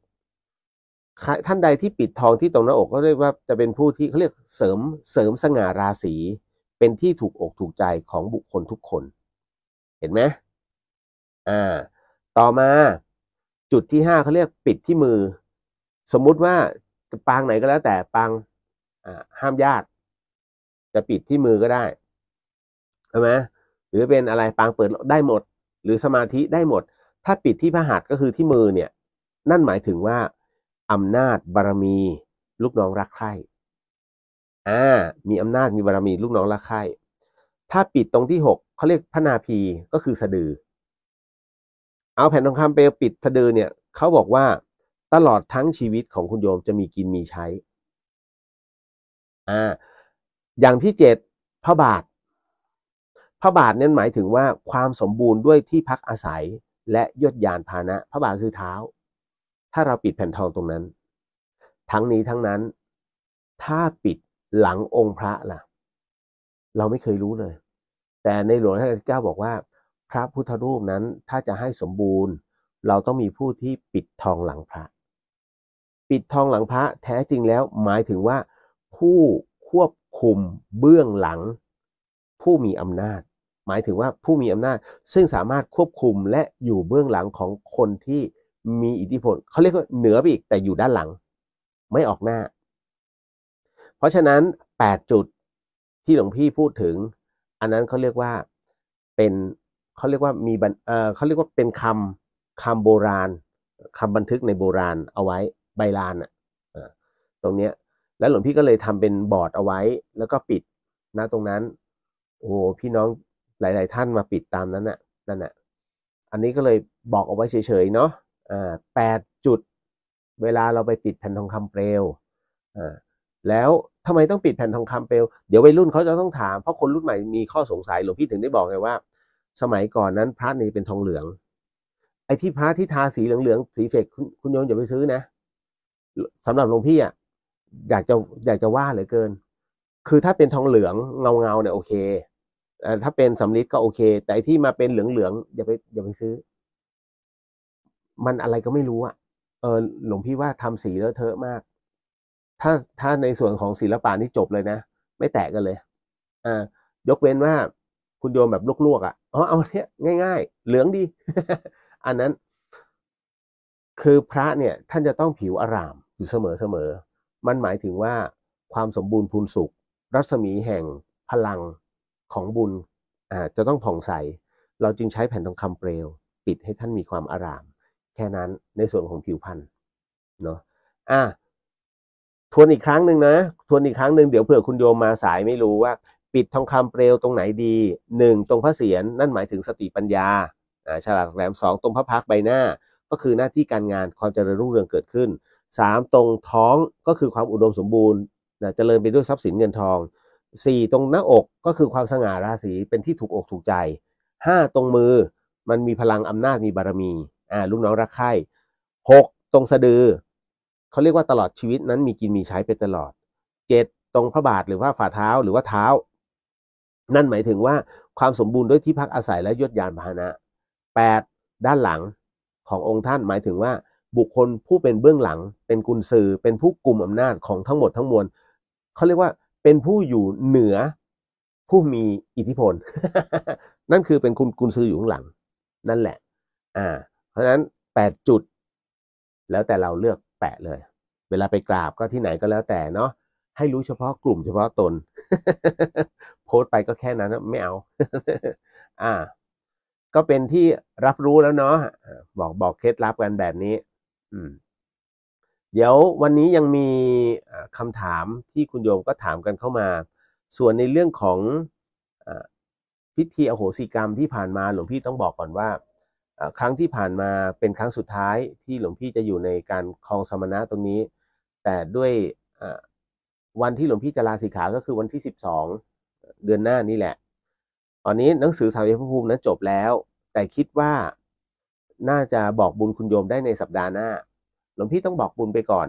ท่านใดที่ปิดทองที่ตรงหน้าอกก็เรียกว่าจะเป็นผู้ที่เขาเรียกเสริมเสริมสง่าราศีเป็นที่ถูกอกถูกใจของบุคคลทุกคน เห็นไหมอ่า ต่อมาจุดที่ห้าเขาเรียกปิดที่มือสมมุติว่าปางไหนก็แล้ว แต่ปางห้ามญาติ จะปิดที่มือก็ได้ใช่ไหมหรือเป็นอะไรปางเปิดได้หมด หรือสมาธิได้หมด ถ้าปิดที่พระหัตถ์ก็คือที่มือเนี่ย นั่นหมายถึงว่าอำนาจบารมีลูกน้องรักใคร่อ่ามีอำนาจมีบารมีลูกน้องรักใคร่ถ้าปิดตรงที่หกเขาเรียกพระนาพีก็คือสะดือเอาแผ่นทองคำเปลวปิดทะเดือเนี่ย เขาบอกว่าตลอดทั้งชีวิตของคุณโยมจะมีกินมีใช้ อ่า อย่างที่เจ็ดพระบาทพระบาทเนี่ยหมายถึงว่าความสมบูรณ์ด้วยที่พักอาศัยและยศยานพานะพระบาทคือเท้า ถ้าเราปิดแผ่นทองตรงนั้น ทั้งนี้ทั้งนั้นถ้าปิดหลังองค์พระล่ะ เราไม่เคยรู้เลย แต่ในหลวงท่านเก้าบอกว่าพระพุทธรูปนั้นถ้าจะให้สมบูรณ์ เราต้องมีผู้ที่ปิดทองหลังพระ ปิดทองหลังพระแท้จริงแล้ว หมายถึงว่าผู้ควบคุมเบื้องหลัง ผู้มีอำนาจ หมายถึงว่าผู้มีอำนาจ ซึ่งสามารถควบคุมและอยู่เบื้องหลังของคนที่มีอิทธิพลเขาเรียกว่าเหนือไปอีกแต่อยู่ด้านหลังไม่ออกหน้า เพราะฉะนั้น8จุดที่หลวงพี่พูดถึง อันนั้นเขาเรียกว่าเป็นเขาเรียกว่ามีบันเขาเรียกว่าเป็นคำคำโบราณ คำบันทึกในโบราณเอาไว้ใบลานอ่ะตรงเนี้ยแล้วหลวงพี่ก็เลยทำเป็นบอร์ดเอาไว้แล้วก็ปิดนะตรงนั้นโอ้พี่น้องหลาย ๆ ท่านมาปิดตามนั้นน่ะนั่นน่ะอันนี้ก็เลยบอกเอาไว้เฉย ๆ เนาะอ่าแปดจุดเวลาเราไปปิดแผ่นทองคำเปลวอ่าแล้วทำไมต้องปิดแผ่นทองคำเปลวเดี๋ยววัยรุ่นเขาจะต้องถามเพราะคนรุ่นใหม่มีข้อสงสัยหลวงพี่ถึงได้บอกไงว่าสมัยก่อนนั้น พระนี่เป็นทองเหลือง ไอ้ที่พระที่ทาสีเหลืองๆสีเฟกคุณโยมอย่าไปซื้อนะสำหรับหลวงพี่อ่ะ อยากจะ อยากจะว่าเหลือเกิน คือถ้าเป็นทองเหลืองเงาเงาเนี่ยโอเคถ้าเป็นสำลิดก็โอเค แต่ที่มาเป็นเหลืองเหลืองอย่าไปอย่าไปซื้อ มันอะไรก็ไม่รู้อ่ะเออหลวงพี่ว่าทำสีแล้วเทอะมาก ถ้าถ้าในส่วนของศิลปะนี่จบเลยนะ ไม่แตกกันเลยอ่ายกเว้นว่าคุณโยมแบบลวกๆอ่ะอ๋อเอาเนี้ย ง่ายๆ เหลืองดี อันนั้นคือพระเนี่ยท่านจะต้องผิวอาราม อยู่เสมอๆมันหมายถึงว่าความสมบูรณ์พูนสุข รัศมีแห่งพลังของบุญอ่าจะต้องผ่องใส เราจึงใช้แผ่นทองคำเปลวปิดให้ท่านมีความอาราม แค่นั้นในส่วนของผิวพรรณเนาะอ่ะทวนอีกครั้งหนึ่งนะทวนอีกครั้งหนึ่งเดี๋ยวเผื่อคุณโยมมาสายไม่รู้ว่าปิดทองคำเปลวตรงไหนดีหนึ่งตรงพระเศียรนั่นหมายถึงสติปัญญาฉลากแหลมสองตรงพระพักใบหน้า ก็คือหน้าที่การงานความเจริญรุ่งเรืองเกิดขึ้นสามตรงท้องก็คือความอุดมสมบูรณ์เจริญไปด้วยทรัพย์สินเงินทองสี่ตรงหน้าอกก็คือความสง่าราศีเป็นที่ถูกอกถูกใจห้าตรงมือมันมีพลังอำนาจมีบารมีอ่าลูกน้องรักใคร่หกตรงสะดือเขาเรียกว่าตลอดชีวิตนั้นมีกินมีใช้ไปตลอดเจ็ดตรงพระบาทหรือว่าฝ่าเท้าหรือว่าเท้านั่นหมายถึงว่าความสมบูรณ์ด้วยที่พักอาศัยและยศยานพาหนะ 8. ด้านหลังขององค์ท่านหมายถึงว่า บุคคลผู้เป็นเบื้องหลัง เป็นกุญสือเป็นผู้กลุ่มอำนาจของทั้งหมดทั้งมวลเขาเรียกว่าเป็นผู้อยู่เหนือผู้มีอิทธิพล นั่นคือเป็นคุณกุญสืออยู่ข้างหลัง นั่นแหละ อ่า เพราะฉะนั้น8จุด แล้วแต่เราเลือกแปะเลย เวลาไปกราบก็ที่ไหนก็แล้วแต่เนาะให้รู้เฉพาะกลุ่มเฉพาะตน โพสต์ไปก็แค่นั้นไม่เอาอ่า ก็เป็นที่รับรู้แล้วเนาะบอกบอกเคล็ดลับกันแบบนี้ อืม เดี๋ยววันนี้ยังมีคำถามที่คุณโยมก็ถามกันเข้ามา ส่วนในเรื่องของอพิธีอโหสิกรรมที่ผ่านมา หลวงพี่ต้องบอกก่อนว่าครั้งที่ผ่านมาเป็นครั้งสุดท้าย ที่หลวงพี่จะอยู่ในการคลองสมณะตรงนี้ แต่ด้วยวันที่หลวงพี่จะลาสิกขาก็คือวันที่สิบสองเดือนหน้านี่แหละ ตอนนี้หนังสือสาวยพภูมินั้นจบแล้ว แต่คิดว่าน่าจะบอกบุญคุณโยมได้ในสัปดาห์หน้า หลวงพี่ต้องบอกบุญไปก่อน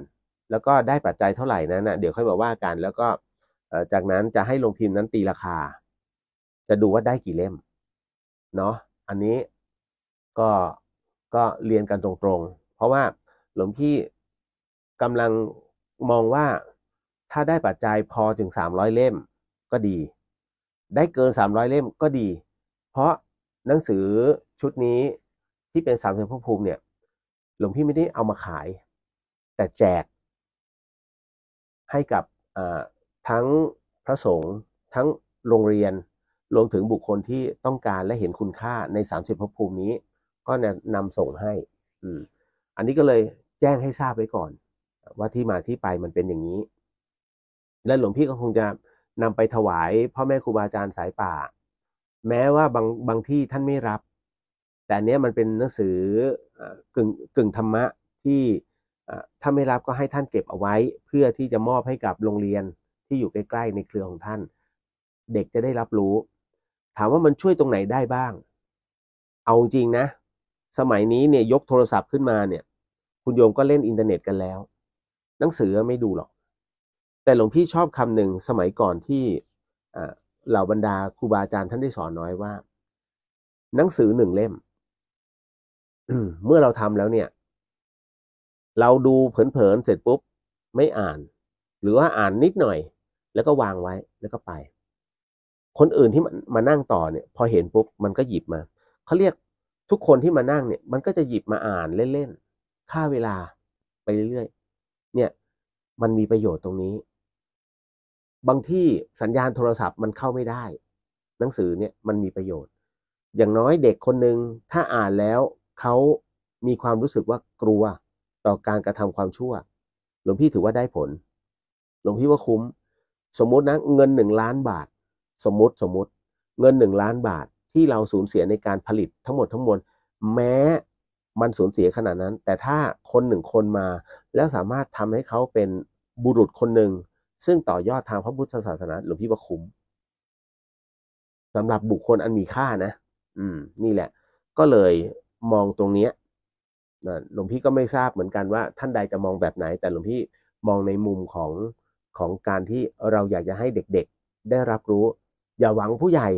แล้วก็ได้ปัจจัยเท่าไหร่นั้นนะเดี๋ยวค่อยมาว่ากัน แล้วก็จากนั้นจะให้ลงพิมพ์นั้นตีราคา จะดูว่าได้กี่เล่มเนาะอันนี้ก็ก็เรียนกันตรงๆ เพราะว่าหลวงพี่กำลังมองว่าถ้าได้ปัจจัยพอถึง 300 เล่มก็ดี ได้เกิน 300 เล่มก็ดี เพราะหนังสือชุดนี้ที่เป็นสามเสียพระภูมิ เนี่ย หลวงพี่ไม่ได้เอามาขาย แต่แจก ให้กับทั้งพระสงฆ์ทั้งโรงเรียนรวมถึงบุคคลที่ต้องการและเห็นคุณค่าในสามสิบพระภูมินี้ ก็นำส่งให้ อันนี้ก็เลยแจ้งให้ทราบไว้ก่อน ว่าที่มาที่ไปมันเป็นอย่างนี้และหลวงพี่ก็คงจะนำไปถวายพ่อแม่ครูบาอาจารย์สายป่า แม้ว่าบางบางที่ท่านไม่รับ แต่เนี้ยมันเป็นหนังสือกึ่งกึ่งธรรมะที่ถ้าไม่รับก็ให้ท่านเก็บเอาไว้ เพื่อที่จะมอบให้กับโรงเรียนที่อยู่ใกล้ๆในเครือของท่าน เด็กจะได้รับรู้ ถามว่ามันช่วยตรงไหนได้บ้าง เอาจริงนะ สมัยนี้เนี่ยยกโทรศัพท์ขึ้นมาเนี่ย คุณโยมก็เล่นอินเทอร์เน็ตกันแล้ว หนังสือไม่ดูหรอกแต่หลวงพี่ชอบคำหนึ่งสมัยก่อนที่เหล่าบรรดาครูบาอาจารย์ท่านได้สอนน้อยว่า หนังสือหนึ่งเล่มเมื่อเราทำแล้วเนี่ย เราดูเผินๆเสร็จปุ๊บไม่อ่าน หรือว่าอ่านนิดหน่อย แล้วก็วางไว้แล้วก็ไป คนอื่นที่มานั่งต่อเนี่ย พอเห็นปุ๊บมันก็หยิบมาเขาเรียก ทุกคนที่มานั่งเนี่ยมันก็จะหยิบมาอ่านเล่นๆค่าเวลา ไปเรื่อยๆเนี่ย มันมีประโยชน์ตรงนี้บางที่สัญญาณโทรศัพท์มันเข้าไม่ได้ หนังสือเนี่ยมันมีประโยชน์ อย่างน้อยเด็กคนหนึ่งถ้าอ่านแล้วเขามีความรู้สึกว่ากลัวต่อการกระทำความชั่วหลวงพี่ถือว่าได้ผลหลวงพี่ว่าคุ้ม สมมตินะเงินหนึ่งล้านบาท สมมติสมมติ เงินหนึ่งล้านบาทที่เราสูญเสียในการผลิตทั้งหมดทั้งมวลแม้มันสูญเสียขนาดนั้น แต่ถ้าคนหนึ่งคนมา แล้วสามารถทำให้เขาเป็นบุรุษคนหนึ่งซึ่งต่อยอดทางพระพุทธศาสนาหลวงพี่ประคุ้มสำหรับบุคคลอันมีค่านะอืม นี่แหละ ก็เลยมองตรงเนี้ยนะหลวงพี่ก็ไม่ทราบเหมือนกันว่า ท่านใดจะมองแบบไหน แต่หลวงพี่มองในมุมของของการที่เราอยากจะให้เด็กๆได้รับรู้ อย่าหวังผู้ใหญ่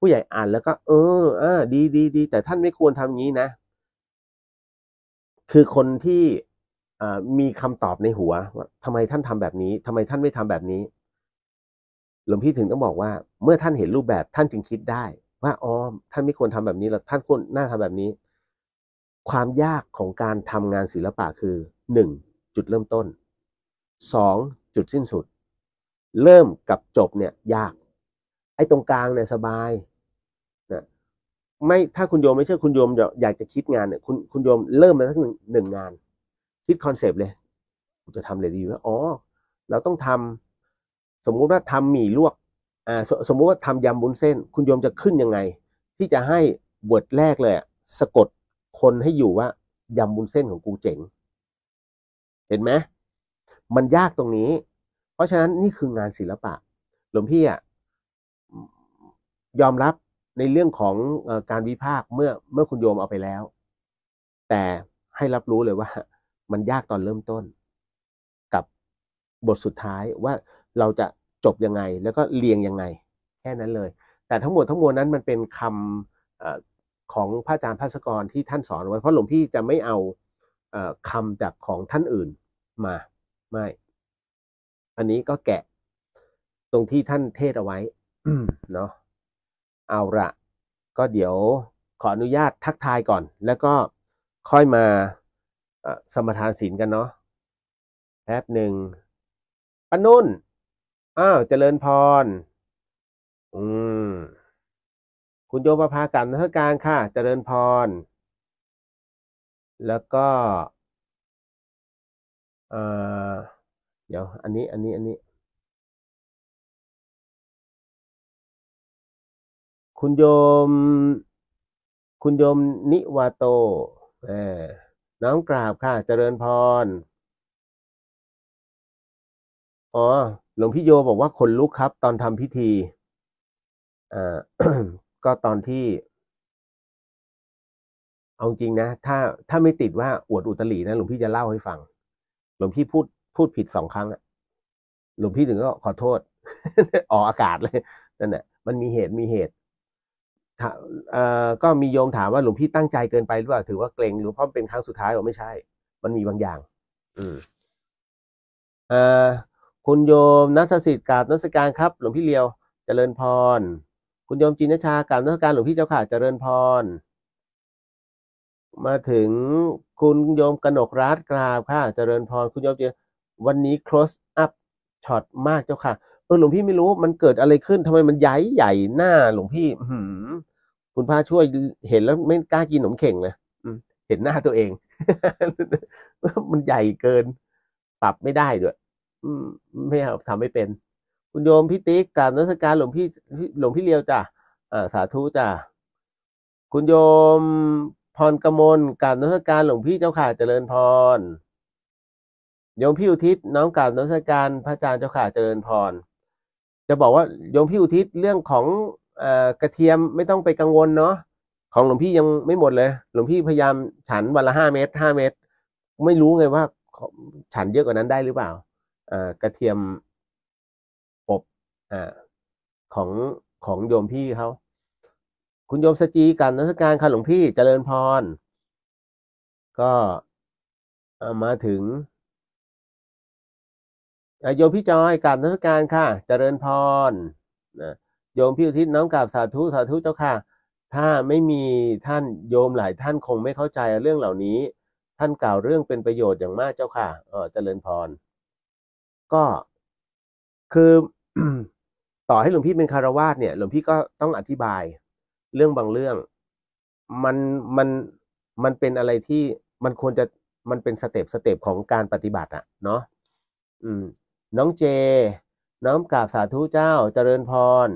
ผู้ใหญ่อ่านแล้วก็ เออ เออ ดีดีดีแต่ท่านไม่ควรทำงี้นะคือคนที่มีคำตอบในหัวว่าทำไมท่านทำแบบนี้ ทำไมท่านไม่ทำแบบนี้หลวงพี่ถึงต้องบอกว่า เมื่อท่านเห็นรูปแบบท่านจึงคิดได้ ว่าอ๋อท่านไม่ควรทำแบบนี้หรอกท่านควรน่าทำแบบนี้ ความยากของการทำงานศิลปะคือหนึ่งจุดเริ่มต้นสองจุดสิ้นสุด เริ่มกับจบเนี่ย ยาก ไอ้ตรงกลางเนี่ยสบายนะไม่ถ้าคุณโยมไม่เชื่อคุณโยมอยากจะคิดงานเนี่ย คุณคุณโยมเริ่มมาสักหนึ่งงานคิดคอนเซปต์เลย กูจะทำอะไรดีวะอ๋อ เราต้องทำ สมมุติว่าทำหมี่ลวกอ่าสสมมุติว่าทำยำบุญเส้น คุณโยมจะขึ้นยังไง ที่จะให้เวิร์ดแรกเลยสะกดคนให้อยู่ว่ายำบุญเส้นของกูเจ๋ง เห็นไหม มันยากตรงนี้ เพราะฉะนั้นนี่คืองานศิลปะ หลวงพี่อ่ะยอมรับในเรื่องของการวิพากษ์เมื่อเมื่อคุณโยมเอาไปแล้ว แต่ให้รับรู้เลยว่ามันยากตอนเริ่มต้น กับบทสุดท้ายว่าเราจะจบยังไง แล้วก็เรียงยังไง แค่นั้นเลย แต่ทั้งหมดทั้งมวลนั้นมันเป็นคำของพระอาจารย์พระสกรที่ท่านสอนไว้ เพราะหลวงพี่จะไม่เอาคำจากของท่านอื่นมาไม่ อันนี้ก็แกะตรงที่ท่านเทศเอาไว้เนาะเอาละก็เดี๋ยวขออนุญาตทักทายก่อน แล้วก็ค่อยมาสมทานศีลกันเนาะแป๊บหนึ่งปนุ่นอ้าว เจริญพร อืมคุณโยมประพากับนักการค่ะ เจริญพร แล้วก็ เอ่อ เดี๋ยว อันนี้ อันนี้ อันนี้ คุณโยม คุณโยมนิวาโต เออน้อมกราบค่ะเจริญพรอ๋อหลวงพี่โยบอกว่าคนลุกครับตอนทำพิธีอ่าก็ตอนที่เอาจริงนะ ถ้า ถ้าไม่ติดว่าอวดอุตลีนะ หลวงพี่จะเล่าให้ฟัง หลวงพี่พูดพูดผิดสองครั้งอะหลวงพี่ถึงก็ขอโทษ ออกอากาศเลยนั่นแหละมันมีเหตุมีเหตุก็มีโยมถามว่าหลวงพี่ตั้งใจเกินไปหรือเปล่าถือว่าเกรงหลวงพ่อเป็นครั้งสุดท้ายหรือไม่ใช่ มันมีบางอย่างอคุณโยมนัทสิทธิ์กราบนักการครับ หลวงพี่เลียวเจริญพร คุณโยมจินชากาบนักการหลวงพี่เจ้าค่ะเจริญพรมาถึงคุณโยมกนกรัตกราบค่ะ เจริญพร คุณโยมวันนี้ close up ช็อตมากเจ้าค่ะเออหลวงพี่ไม่รู้มันเกิดอะไรขึ้น ทำไมมันใหญ่ใหญ่หน้าหลวงพี่ อืคุณพระช่วยเห็นแล้วไม่กล้ากินขนมเข่งเลยเห็นหน้าตัวเองมันใหญ่เกินปรับไม่ได้ด้วยไม่เอาทำไม่เป็น คุณโยมพี่ติ๊กกราบนักการหลวงพี่หลวงพี่เลียวจ้ะอาสาธุจ้ะคุณโยมพรกมลกาบนักการหลวงพี่เจ้าข่าเจริญพรโยมพี่อุทิศน้องกราบนักการพระอาจารย์เจ้าข่าเจริญพรจะบอกว่าโยมพี่อุทิศเรื่องของกระเทียมไม่ต้องไปกังวลเนาะของหลวงพี่ยังไม่หมดเลย หลวงพี่พยายามฉันวันละห้าเมตรห้าเมตรไม่รู้ไงว่าฉันเยอะกว่านั้นได้หรือเปล่าอกระเทียมอบอของของโยมพี่เขาคุณโยมสจีกัรนักการค่ะหลวงพี่เจริญพรก็มาถึงโยมพี่จอยกราบนักการค่ะ เจริญพรนะโยมพี่อุทิศน้อมกราบสาธุสาธุเจ้าค่ะ ถ้าไม่มีท่านโยมหลายท่านคงไม่เข้าใจเรื่องเหล่านี้ ท่านกล่าวเรื่องเป็นประโยชน์อย่างมากเจ้าค่ะเจริญพร ก็คือต่อให้หลวงพี่เป็นคารวาสเนี่ย หลวงพี่ก็ต้องอธิบายเรื่องบางเรื่องมันมันมันเป็นอะไรที่มันควรจะมันเป็นสเต็ปสเต็ปของการปฏิบัติอะเนาะอืมน้องเจ น้อมกราบสาธุเจ้า เจริญพร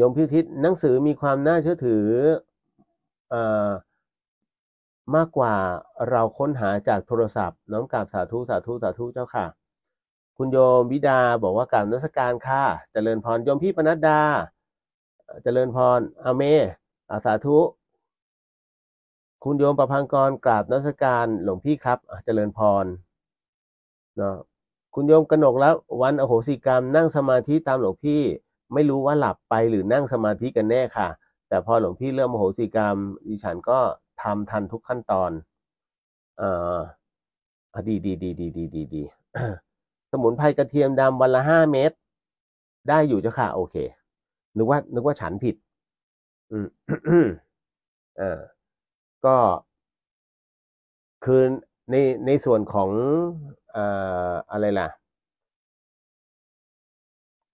ยมพิทิศ หนังสือมีความน่าเชื่อถืออมากกว่าเราค้นหาจากโทรศัพท์ น้อมกราบสาธุสาธุสาธุเจ้าค่ะ คุณโยมวิดาบอกว่ากราบนรัสการค่ะ เจริญพร โยมพี่ปนัดดาเจริญพรอเมอาสาธุ คุณโยมประพังกร กราบนรัสการหลวงพี่ครับเจริญพรนะคุณโยมกนกแล้ววันอโหสิกรรม นั่งสมาธิตามหลวงพี่ไม่รู้ว่าหลับไปหรือนั่งสมาธิกันแน่ค่ะ แต่พอหลวงพี่เริ่มอโหสิกรรมดิฉันก็ทำทันทุกขั้นตอนอ่อดี ดีดีดีดีดีดดสมุนไพรกระเทียมดำวันละห้าเม็ดได้อยู่เจ้าค่ะ โอเค นึกว่า นึกว่าฉันผิด อืมอ่าก็คืนในในส่วนของออะไรล่ะ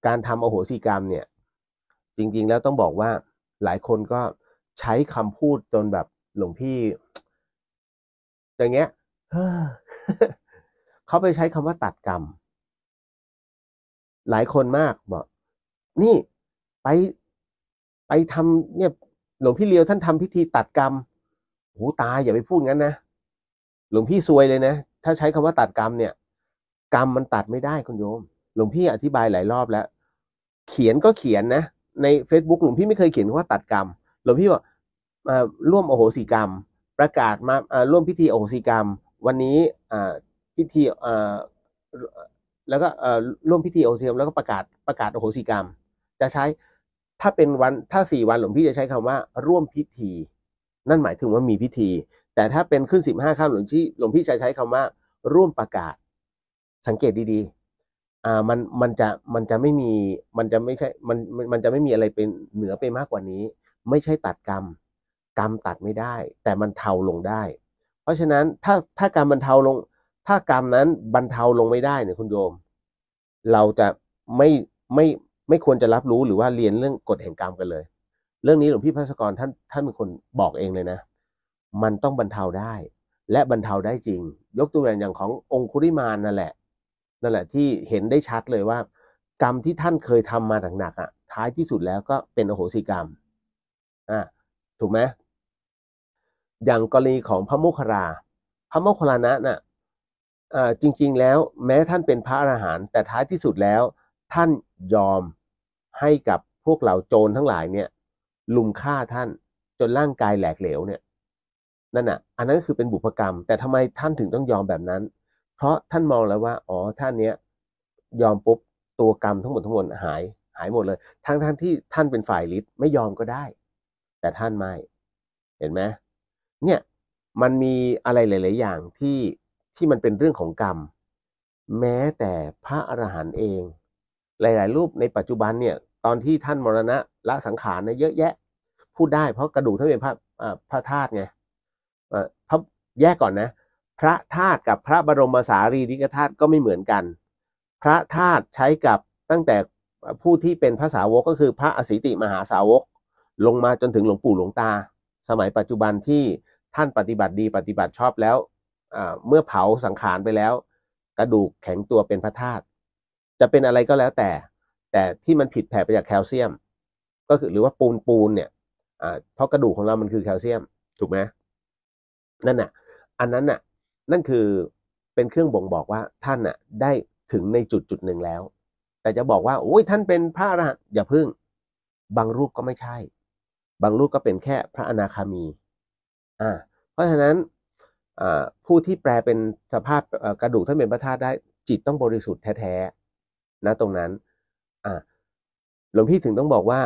การทำโอโหสิกรรม เนี่ย จริงๆแล้วต้องบอกว่า หลายคนก็ใช้คำพูดจนแบบหลวงพี่ อย่างเงี้ยเขาไปใช้คำว่าตัดกรรม หลายคนมากบอกนี่ ไปไปทำเนี่ยหลวงพี่เลียวท่านทำพิธีตัดกรรม หูตายอย่าไปพูดงั้นนะหลวงพี่ซวยเลยนะ ถ้าใช้คำว่าตัดกรรมเนี่ย กรรมมันตัดไม่ได้คุณโยม หลวงพี่อธิบายหลายรอบแล้ว เขียนก็เขียนนะ ใน Facebook หลวงพี่ไม่เคยเขียนว่าตัดกรรม หลวงพี่บอกร่วมโอโหสิกรรม ประกาศมาร่วมพิธีโอโหสิกรรม วันนี้พิธีแล้วก็ร่วมพิธีโอโหสิกรรมแล้วก็ประกาศประกาศโอโหสิกรรม จะใช้ถ้าเป็นวันถ้าสี่วันหลวงพี่จะใช้คำว่าร่วมพิธีนั่นหมายถึงว่ามีพิธี แต่ถ้าเป็นขึ้นสิบห้าข้ามหลวงที่หลวงพี่ชายใช้คำว่า ร่วมประกาศสังเกตดีๆอ่ามันมันจะมันจะไม่มีมันจะไม่ใช่มันมันจะไม่มีอะไรเป็นเหนือไปมากกว่านี้ ไม่ใช่ตัดกรรมกรรมตัดไม่ได้ แต่มันเทาลงได้ เพราะฉะนั้นถ้าถ้ากรรมบรรเทาลง ถ้ากรรมนั้น บรรเทาลงไม่ได้เนี่ยคุณโยม เราจะไม่ไม่ไม่ควรจะรับรู้หรือว่าเรียนเรื่องกฎแห่งกรรมกันเลยเรื่องนี้หลวงพี่พัชกรท่านท่านเป็นคนบอกเองเลยนะ มันต้องบรรเทาได้ และบรรเทาได้จริง ยกตัวอย่างอย่างขององคุริมานนั่นแหละนั่นแหละ ที่เห็นได้ชัดเลยว่ากรรมที่ท่านเคยทำมาหนักๆอ่ะท้ายที่สุดแล้วก็เป็นโอโหสิกรรมอ่ะถูกไหมอย่างกรณีของพระโมคครา พระโมคคลานะน่ะจริงๆแล้วแม้ท่านเป็นพระอรหันต์แต่ท้ายที่สุดแล้ว ท่านยอมให้กับพวกเราโจรทั้งหลายเนี่ยลุมฆ่าท่านจนร่างกายแหลกเหลวเนี่ยนั่นอ่ะ อันนั้นคือเป็นบุพกรรม แต่ทำไมท่านถึงต้องยอมแบบนั้น เพราะท่านมองแล้วว่าอ๋อท่านเนี้ยยอมปุ๊บตัวกรรมทั้งหมดทั้งมวลหาย หายหมดเลยทั้งท่านที่ท่านเป็นฝ่ายฤทธิ์ไม่ยอมก็ได้ แต่ท่านไม่ เห็นไหมเนี่ยมันมีอะไรหลาย ๆ อย่างที่ที่มันเป็นเรื่องของกรรม แม้แต่พระอรหันต์เอง หลาย ๆ รูปในปัจจุบันเนี่ยตอนที่ท่านมรณะละสังขารเนี่ยเยอะแยะพูดได้ เพราะกระดูกท่านเป็นพระพระธาตุไงพระแยกก่อนนะ พระธาตุกับพระบรมสารีริกธาตุก็ไม่เหมือนกัน พระธาตุใช้กับตั้งแต่ผู้ที่เป็นพระสาวกก็คือพระอสิติมหาสาวกลงมาจนถึงหลวงปู่หลวงตา สมัยปัจจุบันที่ท่านปฏิบัติดีปฏิบัติชอบแล้ว เมื่อเผาสังขารไปแล้ว กระดูกแข็งตัวเป็นพระธาตุจะเป็นอะไรก็แล้วแต่แต่ที่มันผิดแผ่ไปจากแคลเซียม ก็คือหรือว่าปูนปูนเนี่ยเพราะกระดูกของเรามันคือแคลเซียม ถูกไหมนั่นน่ะ อันนั้นน่ะ นั่นคือเป็นเครื่องบ่งบอกว่าท่านน่ะ ได้ถึงในจุดจุดหนึ่งแล้ว แต่จะบอกว่าโอ้ยท่านเป็นพระอรหันต์อย่าพึ่ง บางรูปก็ไม่ใช่ บางรูปก็เป็นแค่พระอนาคามี อ่า เพราะฉะนั้นผู้ที่แปลเป็นสภาพกระดูกท่านเป็นพระธาตุได้ จิตต้องบริสุทธิ์แท้ๆนะตรงนั้นอ่าหลวงพี่ถึงต้องบอกว่า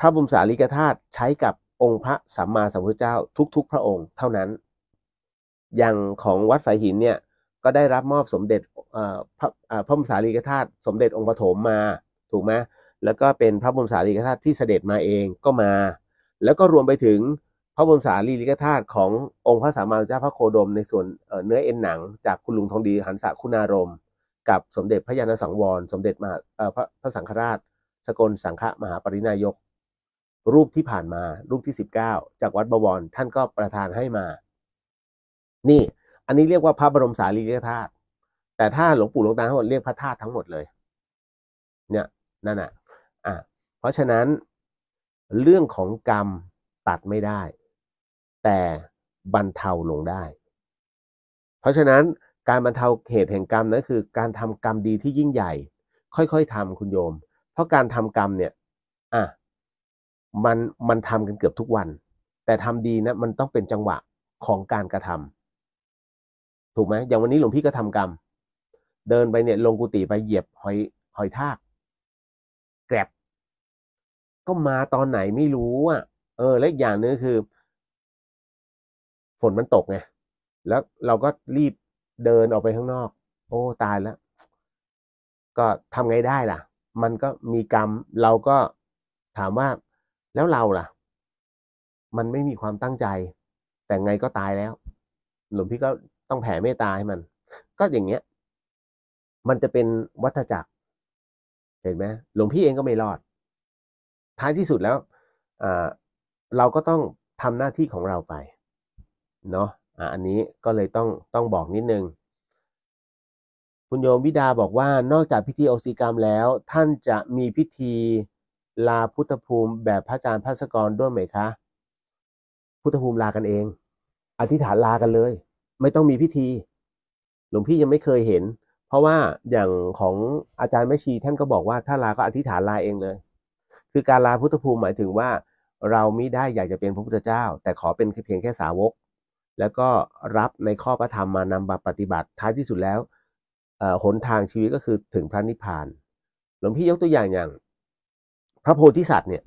พระบรมสารีริกธาตุใช้กับองค์พระสัมมาสัมพุทธเจ้าทุกๆพระองค์เท่านั้น อย่างของวัดฝ่ายหินเนี่ยก็ได้รับมอบสมเด็จพระพระบรมสารีริกธาตุสมเด็จองค์ปฐมมา ถูกไหมแล้วก็เป็นพระบรมสารีริกธาตุที่เสด็จมาเองก็มา แล้วก็รวมไปถึงพระบรมสารีริกธาตุขององค์พระสัมมาสัมพุทธเจ้าพระโคดมในส่วนเนื้อเอ็นหนัง จากคุณลุงทองดีหันสะคุณารมณ์กับสมเด็จพระยาณสังวร สมเด็จมหาพระพระสังฆราช สกลสังฆมหาปรินายก รูปที่ผ่านมา รูปที่สิบเก้าจากวัดบวรท่านก็ประทานให้มา นี่ อันนี้เรียกว่าพระบรมสารีริกธาตุแต่ถ้าหลวงปู่หลวงตาทั้งหมดเรียกพระธาตุทั้งหมดเลย เนี่ยนั่นอ่ะ อ่ะเพราะฉะนั้นเรื่องของกรรมตัดไม่ได้ แต่บรรเทาลงได้ เพราะฉะนั้นการบรรเทาเหตุแห่งกรรมนั่นคือการทำกรรมดีที่ยิ่งใหญ่ ค่อยๆทำคุณโยม เพราะการทำกรรมเนี่ย อ่ะมันมันทำกันเกือบทุกวัน แต่ทำดีนะ มันต้องเป็นจังหวะของการกระทำ ถูกไหมอย่างวันนี้หลวงพี่ก็ทำกรรม เดินไปเนี่ยลงกุฏิไปเหยียบหอย หอยทาก แกลบก็มาตอนไหนไม่รู้อ่ะ เออ และอย่างนึงคือ ฝนมันตกไงแล้วเราก็รีบเดินออกไปข้างนอก โอ้ตายแล้ว ก็ทำไงได้ล่ะ มันก็มีกรรม เราก็ถามว่าแล้วเราล่ะ มันไม่มีความตั้งใจ แต่ไงก็ตายแล้ว หลวงพี่ก็ต้องแผ่เมตตาให้มัน ก็อย่างเงี้ย มันจะเป็นวัฏจักร เห็นไหมหลวงพี่เองก็ไม่ รอดท้ายที่สุดแล้วเราก็ต้องทำหน้าที่ของเราไป เนาะอันนี้ก็เลยต้องต้องบอกนิดนึงคุณโยมวิดาบอกว่านอกจากพิธีโอซีกรรมแล้ว ท่านจะมีพิธีลาพุทธภูมิแบบพระอาจารย์พระสกรด้วยไหมคะ พุทธภูมิลากันเอง อธิษฐานลากันเลย ไม่ต้องมีพิธี หลวงพี่ยังไม่เคยเห็น เพราะว่าอย่างของอาจารย์แม่ชีท่านก็บอกว่าถ้าลาก็อธิษฐานลาเองเลย คือการลาพุทธภูมิหมายถึงว่า เรามิได้อยากจะเป็นพระพุทธเจ้า แต่ขอเป็นเพียงแค่สาวกแล้วก็รับในข้อพระธรรมมานำมาปฏิบัติท้ายที่สุดแล้วหนทางชีวิตก็คือถึงพระนิพพาน หลวงพี่ยกตัวอย่างอย่าง พระโพธิสัตว์เนี่ย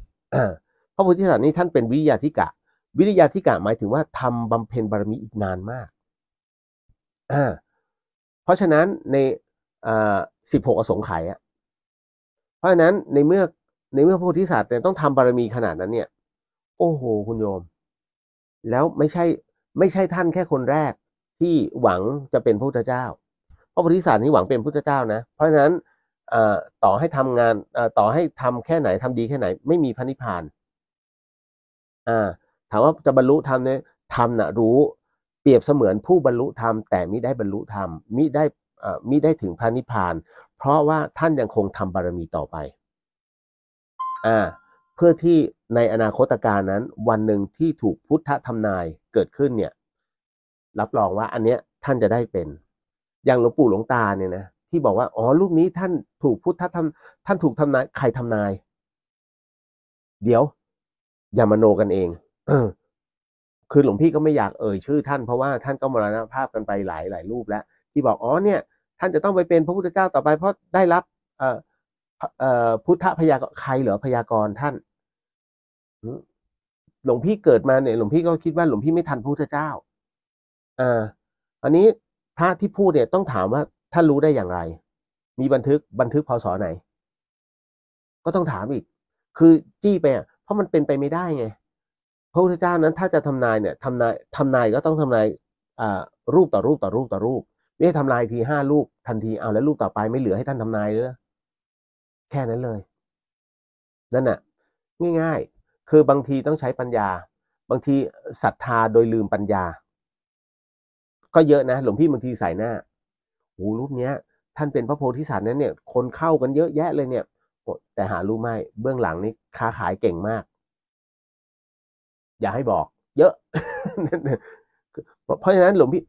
พระโพธิสัตว์นี้ท่านเป็นวิทยาธิกะ วิทยาธิกะหมายถึงว่าทำบำเพ็ญบารมีอีกนานมากเพราะฉะนั้นในสิบหกอสงไขยอ่ะเพราะฉะนั้นในเมื่อในเมื่อพระโพธิสัตว์เนี่ยต้องทำบารมีขนาดนั้น เนี่ย โอ้โหคุณโยม แล้วไม่ใช่ไม่ใช่ท่านแค่คนแรกที่หวังจะเป็นพระพุทธเจ้า เพราะบริษัทนี่หวังเป็นพุทธเจ้านะ เพราะฉะนั้นต่อให้ทำงานต่อให้ทำแค่ไหนทำดีแค่ไหน ไม่มีพระนิพพานถามว่าจะบรรลุธรรมเนี่ยธรรมนะรู้เปรียบเสมือนผู้บรรลุธรรมแต่มิได้บรรลุธรรมมิได้มิได้ถึงพระนิพพานเพราะว่าท่านยังคงทำบารมีต่อไปเพื่อที่ในอนาคตการนั้น วันหนึ่งที่ถูกพุทธทำนายเกิดขึ้นเนี่ย รับรองว่าอันเนี้ย ท่านจะได้เป็น อย่างหลวงปู่หลวงตาเนี่ยนะที่บอกว่า อ๋อลูกนี้ท่านถูกพุทธทาท่านถูกทำนาย ใครทำนาย เดี๋ยวอย่ามโนกันเอง เออคือหลวงพี่ก็ไม่อยากเอ่ยชื่อท่านเพราะว่าท่านก็มรณภาพ กันไปหลายหลายรูปแล้ว ที่บอกอ๋อเนี่ยท่านจะต้องไปเป็นพระพุทธเจ้าต่อไป เพราะได้รับ เอ่อเอ่อพุทธพยากรใครเหรอพยากรท่านหลวงพี่เกิดมาเนี่ยหลวงพี่ก็คิดว่าหลวงพี่ไม่ทันพระพุทธเจ้าอ่าอันนี้พระที่พูดเนี่ย ต้องถามว่าท่านรู้ได้อย่างไร มีบันทึกบันทึกพศไหน ก็ต้องถามอีก คือจี้ไปอ่ะ เพราะมันเป็นไปไม่ได้ไง พระพุทธเจ้านั้นถ้าจะทำนายเนี่ยทำนายทำนายก็ต้องทำนาย อ่า รูปต่อรูปต่อรูปต่อรูป ไม่ได้ทำลายทีห้ารูปทันทีเอาแล้วรูปต่อไปไม่เหลือให้ท่านทำนายเลย แค่นั้นเลย นั่นน่ะ ง่ายคือบางทีต้องใช้ปัญญา บางทีศรัทธาโดยลืมปัญญา ก็เยอะนะหลวงพี่บางทีใส่หน้าโอ้รูปเนี้ย ท่านเป็นพระโพธิสัตว์นั้นเนี่ยคนเข้ากันเยอะแยะเลยเนี่ยแต่หารู้ไม่เบื้องหลังนี้ค้าขายเก่งมาก อย่าให้บอกเยอะ เพราะฉะนั้น หลวงพี่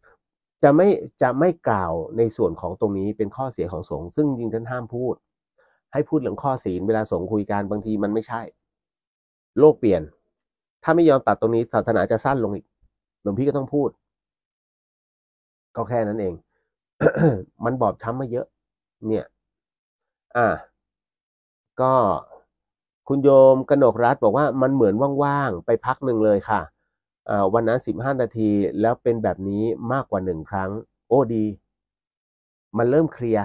จะไม่จะไม่กล่าวในส่วนของตรงนี้เป็นข้อเสียของสงฆ์ซึ่งจริงท่านห้ามพูด ให้พูดเรื่องข้อศีลเวลาสงฆ์คุยกันบางทีมันไม่ใช่โลกเปลี่ยน ถ้าไม่ยอมตัดตรงนี้ศาสนาจะสั้นลงอีก หลวงพี่ก็ต้องพูด ก็แค่นั้นเอง มันบอบช้ำมาเยอะ เนี่ย อ่า ก็คุณโยมกนกรัฐบอกว่ามันเหมือนว่างๆ ไปพักหนึ่งเลยค่ะวันนั้นสิบห้านาที แล้วเป็นแบบนี้มากกว่าหนึ่งครั้ง โอ้ดี มันเริ่มเคลียร์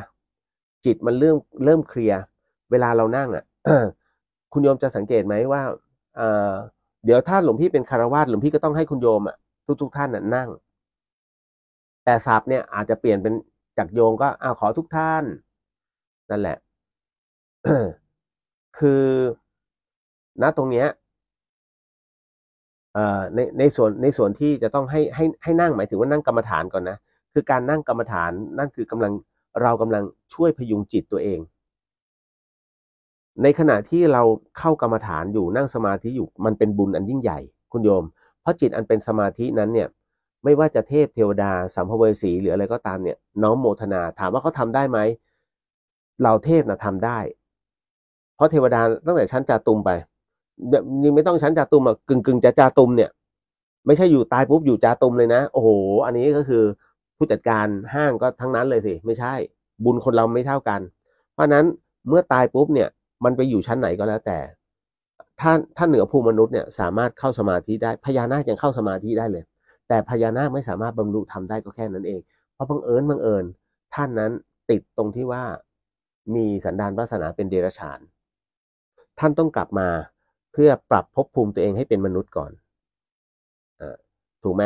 จิตมันเริ่มเริ่มเคลียร์ เวลาเรานั่งอะ่ะ คุณโยมจะสังเกตไหมว่าเดี๋ยวถ้าหลวงพี่เป็นคารวาสหลวงพี่ก็ต้องให้คุณโยมอ่ะทุกทุกท่านน่ะนั่ง แต่ศัพท์เนี่ยอาจจะเปลี่ยนเป็นจากโยมก็อ้าวขอทุกท่านนั่นแหละคือณตรงเนี้ยในในส่วนในส่วนที่จะต้องให้ให้ให้นั่งหมายถึงว่านั่งกรรมฐานก่อนนะคือการนั่งกรรมฐาน นั่นคือกำลังเรากำลังช่วยพยุงจิตตัวเองในขณะที่เราเข้ากรรมฐานอยู่นั่งสมาธิอยู่มันเป็นบุญอันยิ่งใหญ่คุณโยม เพราะจิตอันเป็นสมาธินั้นเนี่ย ไม่ว่าจะเทพเทวดาสัมภเวสีหรืออะไรก็ตามเนี่ยน้อมโมทนาถามว่าเขาทาได้ไหมเราเทพนะทำได้ เพราะเทวดาตั้งแต่ชั้นจาตุมไปยังไม่ต้องชั้นจาตุมอ่ะกึ่งกึ่งจะจาตุมเนี่ย ไม่ใช่อยู่ตายปุ๊บอยู่จาตุมเลยนะ โอ้โหอันนี้ก็คือผู้จัดการห้างก็ทั้งนั้นเลยสิไม่ใช่บุญคนเราไม่เท่ากัน เพราะนั้นเมื่อตายปุ๊บเนี่ยมันไปอยู่ชั้นไหนก็แล้วแต่ ถ้าถ้าเหนือภูมนุษย์เนี่ยสามารถเข้าสมาธิได้ พญานาคยังเข้าสมาธิได้เลย แต่พญานาคไม่สามารถบรรลุทำได้ก็แค่นั้นเองเพราะบังเอิญบังเอิญท่านนั้นติดตรงที่ว่ามีสันดานวาสนาเป็นเดรัจฉาน ท่านต้องกลับมาเพื่อปรับภพภูมิตัวเองให้เป็นมนุษย์ก่อนอถูกไหม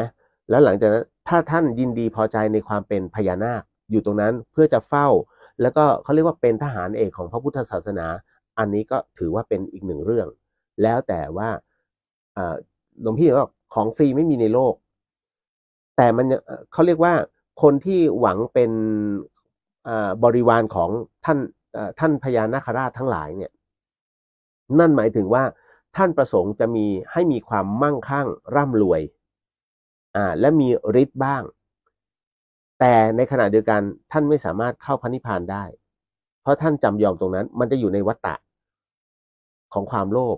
แล้วหลังจากนั้นถ้าท่านยินดีพอใจในความเป็นพญานาคอยู่ตรงนั้นเพื่อจะเฝ้า แล้วก็เขาเรียกว่าเป็นทหารเอกของพระพุทธศาสนาอันนี้ก็ถือว่าเป็นอีกหนึ่งเรื่อง แล้วแต่ว่าหลวงพี่บอกของฟรีไม่มีในโลก แต่มันเขาเรียกว่าคนที่หวังเป็นบริวารของท่านท่านพญานาคราชทั้งหลาย เนี่ย นั่นหมายถึงว่าท่านประสงค์จะมีให้มีความมั่งคั่งร่ำรวยและมีฤทธิ์บ้าง แต่ในขณะเดียวกันท่านไม่สามารถเข้าพระนิพพานได้ เพราะท่านจำยอมตรงนั้น มันจะอยู่ในวัฏฏะของความโลภ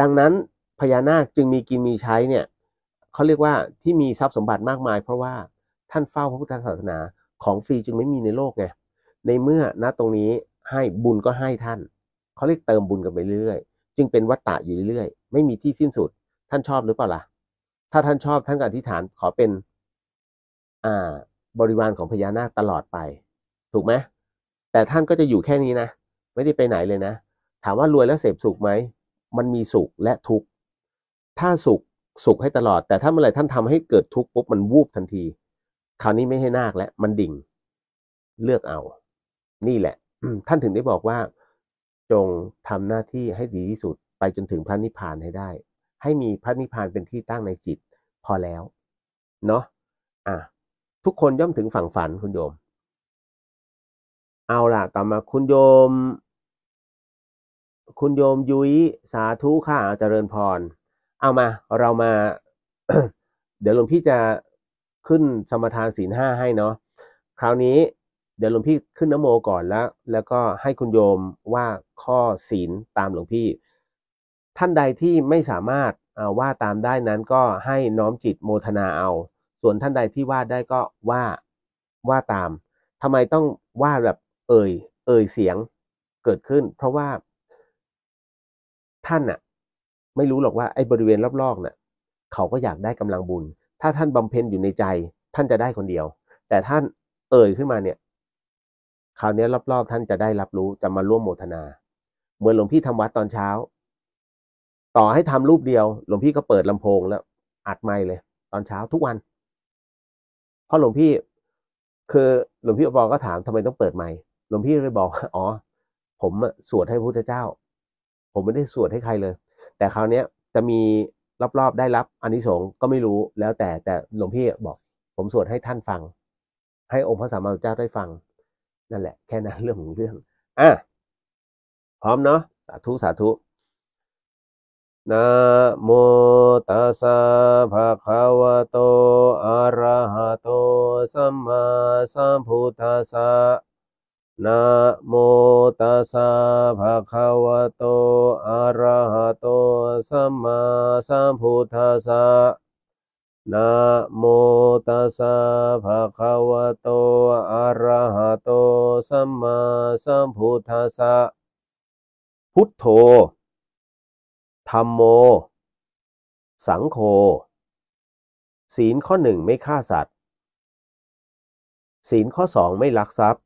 ดังนั้นพญานาคจึงมีกินมีใช้เนี่ยเขาเรียกว่าที่มีทรัพย์สมบัติมากมาย เพราะว่าท่านเฝ้าพระพุทธศาสนา ของฟรีจึงไม่มีในโลกไงในเมื่อณตรงนี้ให้บุญก็ให้ท่านเขาเรียกเติมบุญกันไปเรื่อยๆจึงเป็นวัตตะอยู่เรื่อยๆไม่มีที่สิ้นสุด ท่านชอบหรือเปล่าล่ะ ถ้าท่านชอบท่านก็อธิษฐานขอเป็น อ่า บริวารของพญานาคตลอดไป ถูกไหมแต่ท่านก็จะอยู่แค่นี้นะไม่ได้ไปไหนเลยนะถามว่ารวยแล้วเสพสุขไหมมันมีสุขและทุกข์ ถ้าสุขสุขให้ตลอด แต่ถ้าเมื่อไหร่ท่านทำให้เกิดทุกข์ปุ๊บมันวูบทันที คราวนี้ไม่ให้นาคแล้วมันดิ่งเลือกเอา นี่แหละ ท่านถึงได้บอกว่าจงทำหน้าที่ให้ดีที่สุด ไปจนถึงพระนิพพานให้ได้ ให้มีพระนิพพานเป็นที่ตั้งในจิต พอแล้วเนาะอ่ะทุกคนย่อมถึงฝั่งฝันคุณโยม เอาล่ะต่อมาคุณโยมคุณโยมยุ้ยสาธุค่ะเจริญพร เอามา เรามาเดี๋ยวหลวงพี่จะขึ้นสมทานศีลห้าให้เนาะคราวนี้เดี๋ยวหลวงพี่ขึ้นนโมก่อนแล้ว แล้วก็ให้คุณโยมว่าข้อศีลตามหลวงพี่ ท่านใดที่ไม่สามารถว่าตามได้นั้นก็ให้น้อมจิตโมทนาเอา ส่วนท่านใดที่ว่าได้ก็ว่าว่าตาม ทำไมต้องว่าแบบเอ่ยเอ่ยเสียงเกิดขึ้น เพราะว่าท่านอะไม่รู้หรอกว่าไอ้บริเวณรอบๆน่ะ เขาก็อยากได้กำลังบุญ ถ้าท่านบำเพ็ญอยู่ในใจ ท่านจะได้คนเดียว แต่ท่าน เอ่ยขึ้นมาเนี่ยคราวนี้รอบๆท่านจะได้รับรู้จะมาร่วมโมทนาเหมือนหลวงพี่ทำวัดตอนเช้า ต่อให้ทำรูปเดียวหลวงพี่ก็เปิดลำโพงแล้วอัดไมคเลย ตอนเช้าทุกวัน เพราะหลวงพี่ คือหลวงพี่อบอก็ถามทำไมต้องเปิดไม้หลวงพี่เลยบอกอ๋อ ผมสวดให้พระพุทธเจ้าผมไม่ได้สวดให้ใครเลย แต่คราวนี้จะมีรอบๆได้รับอนนิสงส์ก็ไม่รู้แล้วแต่แต่หลวงพี่บอกผมสวดให้ท่านฟัง ให้องค์พระสัมมาสัมพุทธเจ้าได้ฟัง นั่นแหละ แค่นั้นเรื่องของเรื่องอ่ะ พร้อมเนาะสาธุ สาธุนะโมตัสสะภะคะวะโตอะระหะโต สัมมาสัมพุทธัสสะนะโมตัสสะภะคะวะโต อะระหะโตสัมมาสัมพุทธัสสะนะโมตัสสะภะคะวะโต อะระหะโตสัมมาสัมพุทธัสสะ พุทโธธัมโม สังโฆศีลข้อหนึ่งไม่ฆ่าสัตว์ ศีลข้อสองไม่ลักทรัพย์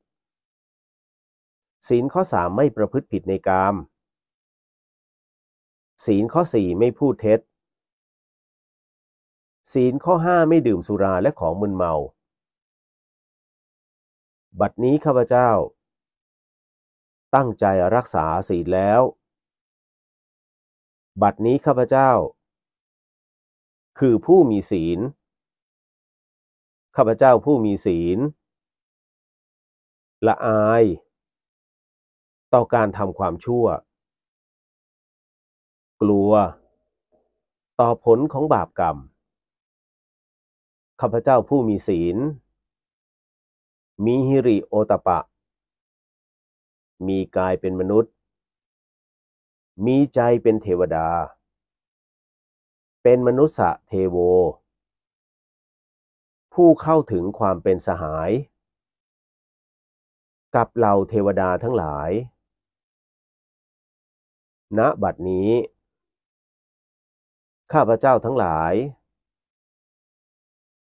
ศีลข้อสามไม่ประพฤติผิดในกาม ศีลข้อสี่ไม่พูดเท็จ ศีลข้อห้าไม่ดื่มสุราและของมึนเมา บัดนี้ข้าพเจ้า ตั้งใจรักษาศีลแล้ว บัดนี้ข้าพเจ้า คือผู้มีศีล ข้าพเจ้าผู้มีศีลละอายต่อการทำความชั่ว กลัว ต่อผลของบาปกรรมข้าพเจ้าผู้มีศีล มีฮิริโอตปะ มีกายเป็นมนุษย์ มีใจเป็นเทวดา เป็นมนุษย์เทโว ผู้เข้าถึงความเป็นสหาย กับเหล่าเทวดาทั้งหลายณบัดนี้ ข้าพเจ้าทั้งหลาย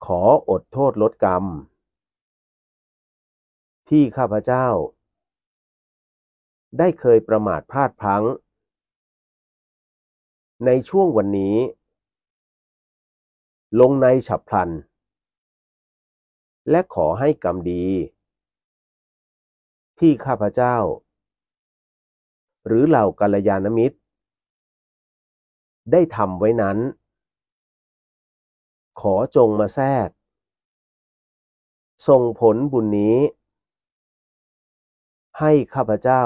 ขออดโทษลดกรรม ที่ข้าพเจ้า ได้เคยประมาทพลาดพลั้งในช่วงวันนี้ ลงในฉับพลัน และขอให้กรรมดี ที่ข้าพเจ้าหรือเหล่ากัลยาณมิตร ได้ทำไว้นั้น ขอจงมาแทรกส่งผลบุญนี้ ให้ข้าพเจ้า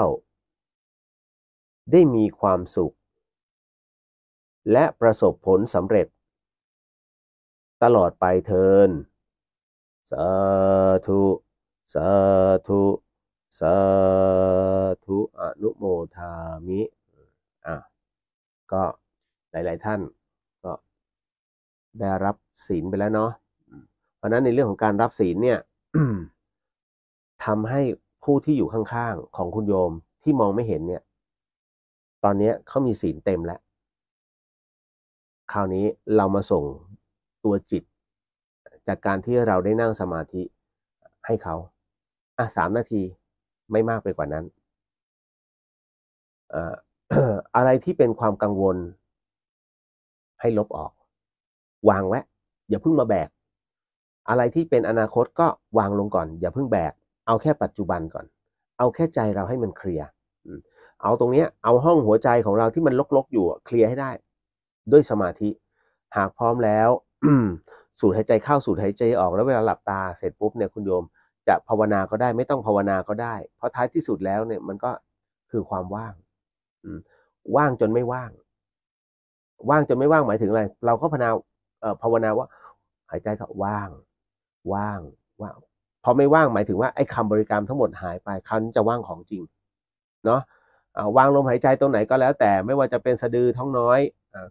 ได้มีความสุข และประสบผลสำเร็จ ตลอดไปเทินสาธุ สาธุ สาธธุอนุโมทามิ อ่ะ ก็หลาย ๆ ท่าน ก็ได้รับศีลไปแล้วเนาะ เพราะนั้นในเรื่องของการรับศีลเนี่ยทำให้ผู้ที่อยู่ข้างๆ ของคุณโยมที่มองไม่เห็นเนี่ย ตอนนี้เขามีศีลเต็มแล้ว คราวนี้เรามาส่งตัวจิต จากการที่เราได้นั่งสมาธิให้เขาอ่ะสามนาทีไม่มากไปกว่านั้นอะไรที่เป็นความกังวล ให้ลบออก วางไว้อย่าเพิ่งมาแบกอะไรที่เป็นอนาคตก็วางลงก่อน อย่าเพิ่งแบกเอาแค่ปัจจุบันก่อน เอาแค่ใจเราให้มันเคลียร์เอาตรงนี้เอาห้องหัวใจของเราที่มันลกๆ อยู่เคลียร์ให้ได้ ด้วยสมาธิ หากพร้อมแล้วสูดหายใจเข้าสูดหายใจออกแล้วเวลาหลับตาเสร็จปุ๊บเนี่ยคุณโยม จะภาวนาก็ได้ไม่ต้องภาวนาก็ได้เพราะท้ายที่สุดแล้วเนี่ยมันก็คือความว่างว่างจนไม่ว่าง ว่างจนไม่ว่างหมายถึงอะไร เราก็ภาวนาภาวนาว่า หายใจก็ว่าง ว่าง ว่างพอไม่ว่างหมายถึงว่าไอ้คำบริกรรมทั้งหมดหายไป คันจะว่างของจริง เนาะวางลมหายใจตรงไหนก็แล้วแต่ไม่ว่าจะเป็นสะดือท้องน้อย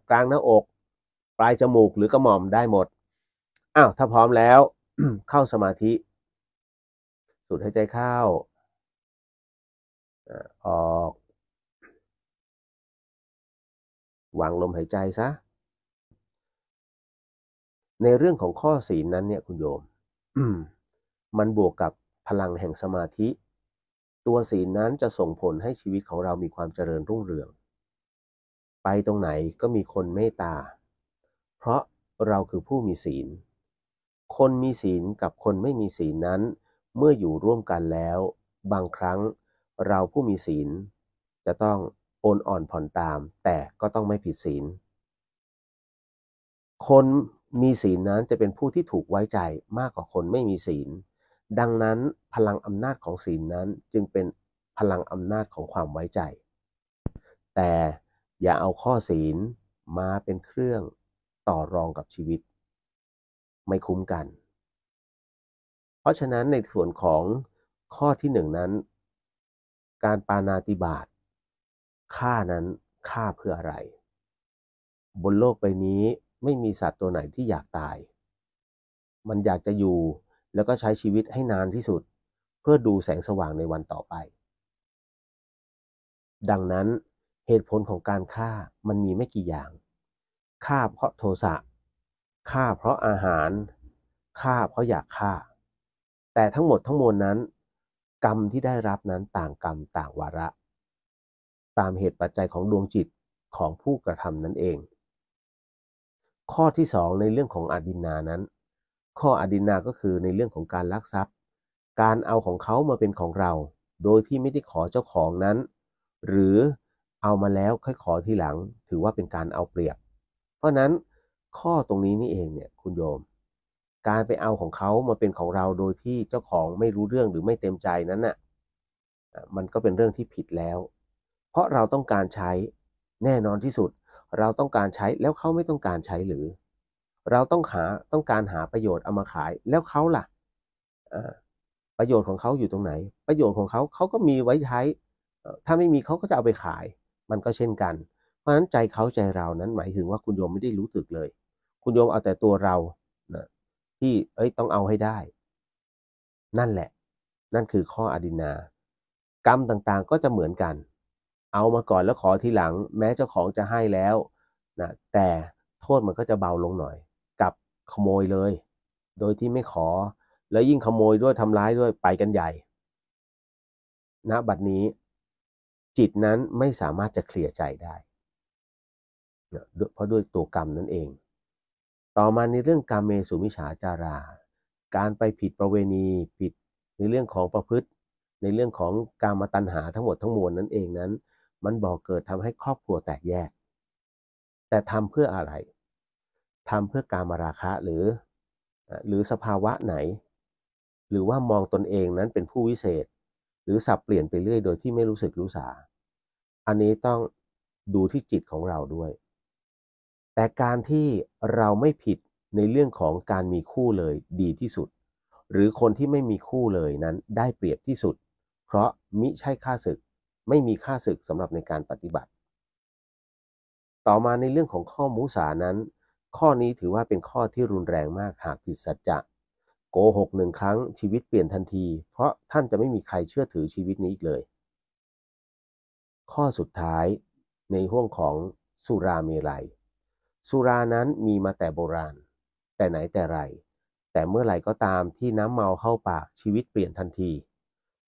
กลางหน้าอก ปลายจมูกหรือกระหม่อมได้หมด อ้าวถ้าพร้อมแล้วเข้าสมาธิ สูดหายใจเข้าออกวางลมหายใจซะ ในเรื่องของข้อศีลนั้น เนี่ย คุณโยม มันบวกกับพลังแห่งสมาธิ ตัวศีลนั้นจะส่งผลให้ชีวิตของเรามีความเจริญรุ่งเรือง ไปตรงไหนก็มีคนเมตตา เพราะเราคือผู้มีศีล คนมีศีลกับคนไม่มีศีลนั้น เมื่ออยู่ร่วมกันแล้ว บางครั้งเราผู้มีศีลจะต้องโอนอ่อนผ่อนตามแต่ก็ต้องไม่ผิดศีลคนมีศีลนั้นจะเป็นผู้ที่ถูกไว้ใจมากกว่าคนไม่มีศีลดังนั้นพลังอำนาจของศีลนั้นจึงเป็นพลังอำนาจของความไว้ใจ แต่อย่าเอาข้อศีลมาเป็นเครื่องต่อรองกับชีวิต ไม่คุ้มกัน เพราะฉะนั้นในส่วนของข้อที่หนึ่งนั้น การปานาติบาตฆ่านั้นฆ่าเพื่ออะไร บนโลกใบนี้ไม่มีสัตว์ตัวไหนที่อยากตาย มันอยากจะอยู่แล้วก็ใช้ชีวิตให้นานที่สุด เพื่อดูแสงสว่างในวันต่อไป ดังนั้นเหตุผลของการฆ่ามันมีไม่กี่อย่างฆ่าเพราะโทสะฆ่าเพราะอาหารฆ่าเพราะอยากฆ่า แต่ทั้งหมดทั้งมวลนั้น กรรมที่ได้รับนั้นต่างกรรมต่างวาระตามเหตุปัจจัยของดวงจิตของผู้กระทำนั่นเอง ข้อที่ 2 ในเรื่องของอดินนานั้น ข้ออดินนาก็คือในเรื่องของการลักทรัพย์ การเอาของเขามาเป็นของเรา โดยที่ไม่ได้ขอเจ้าของนั้น หรือเอามาแล้วค่อยขอทีหลัง ถือว่าเป็นการเอาเปรียบ เพราะนั้นข้อตรงนี้นี่เองเนี่ยคุณโยม การไปเอาของเขามาเป็นของเราโดยที่เจ้าของไม่รู้เรื่องหรือไม่เต็มใจนั้นน่ะ มันก็เป็นเรื่องที่ผิดแล้วเพราะเราต้องการใช้แน่นอนที่สุด เราต้องการใช้แล้วเขาไม่ต้องการใช้หรือ เราต้องหาต้องการหาประโยชน์เอามาขายแล้วเขาล่ะประโยชน์ของเขาอยู่ตรงไหน ประโยชน์ของเขาเขาก็มีไว้ใช้ ถ้าไม่มีเขาก็จะเอาไปขาย มันก็เช่นกัน เพราะะนั้นใจเขาใจเรานั้นหมายถึงว่าคุณโยมไม่ได้รู้สึกเลย คุณโยมเอาแต่ตัวเรานะที่เอ้ยต้องเอาให้ได้ นั่นแหละ นั่นคือข้ออดินากรรมต่างๆก็จะเหมือนกันเอามาก่อนแล้วขอทีหลัง แม้เจ้าของจะให้แล้วนะแต่โทษมันก็จะเบาลงหน่อย กับขโมยเลย โดยที่ไม่ขอ แล้วยิ่งขโมยด้วยทำร้ายด้วยไปกันใหญ่ณนะบัดนี้จิตนั้นไม่สามารถจะเคลียร์ใจได้ เพราะด้วยตัวกรรมนั่นเอง ต่อมาในเรื่องกรรมเมสุมิฉาจาราการไปผิดประเวณีผิดในเรื่องของประพฤติ ในเรื่องของการมาตัญหาทั้งหมดทั้งมวลนั่นเองนั้นมันบ่อเกิดทำให้ครอบครัวแตกแยก แต่ทำเพื่ออะไร ทำเพื่อการมาราคะหรือ หรือสภาวะไหน หรือว่ามองตนเองนั้นเป็นผู้วิเศษ หรือสับเปลี่ยนไปเรื่อยโดยที่ไม่รู้สึกรู้สา อันนี้ต้องดูที่จิตของเราด้วย แต่การที่เราไม่ผิดในเรื่องของการมีคู่เลยดีที่สุด หรือคนที่ไม่มีคู่เลยนั้นได้เปรียบที่สุด เพราะมิใช่ค่าศึกไม่มีค่าศึกสำหรับในการปฏิบัติ ต่อมาในเรื่องของข้อมุสานั้น ข้อนี้ถือว่าเป็นข้อที่รุนแรงมากหากผิดสัจจะโกหกหนึ่งครั้งชีวิตเปลี่ยนทันที เพราะท่านจะไม่มีใครเชื่อถือชีวิตนี้อีกเลย ข้อสุดท้ายในห่วงของสุราเมลัยสุรานั้นมีมาแต่โบราณ แต่ไหนแต่ไร แต่เมื่อไหร่ก็ตามที่น้ำเมาเข้าปากชีวิตเปลี่ยนทันที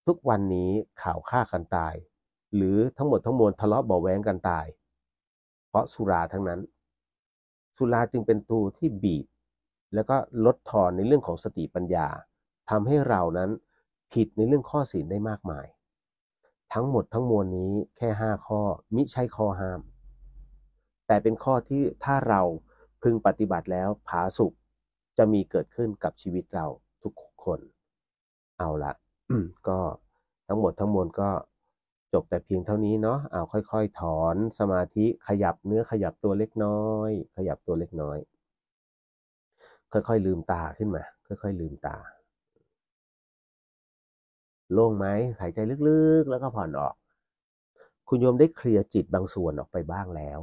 ทุกวันนี้ข่าวฆ่ากันตายหรือทั้งหมดทั้งมวลทะเลาะเบาแวงกันตายเพราะสุราทั้งนั้น สุราจึงเป็นตัวที่บีบแล้วก็ลดทอนในเรื่องของสติปัญญา ทำให้เรานั้นผิดในเรื่องข้อศีลได้มากมาย ทั้งหมดทั้งมวลนี้แค่ห้าข้อ มิใช่ข้อห้าม แต่เป็นข้อที่ถ้าเราพึงปฏิบัติแล้วผาสุขจะมีเกิดขึ้นกับชีวิตเรา ทุกคน เอาละก็ทั้งหมดทั้งมวลก็จบแต่เพียงเท่านี้เนาะเอาค่อย ๆ ถอนสมาธิ ขยับเนื้อขยับตัวเล็กน้อย ขยับตัวเล็กน้อย ค่อยๆลืมตาขึ้นมา ค่อยๆลืมตาโล่งไหมหายใจลึกๆ แล้วก็ผ่อนออก คุณโยมได้เคลียร์จิตบางส่วนออกไปบ้างแล้ว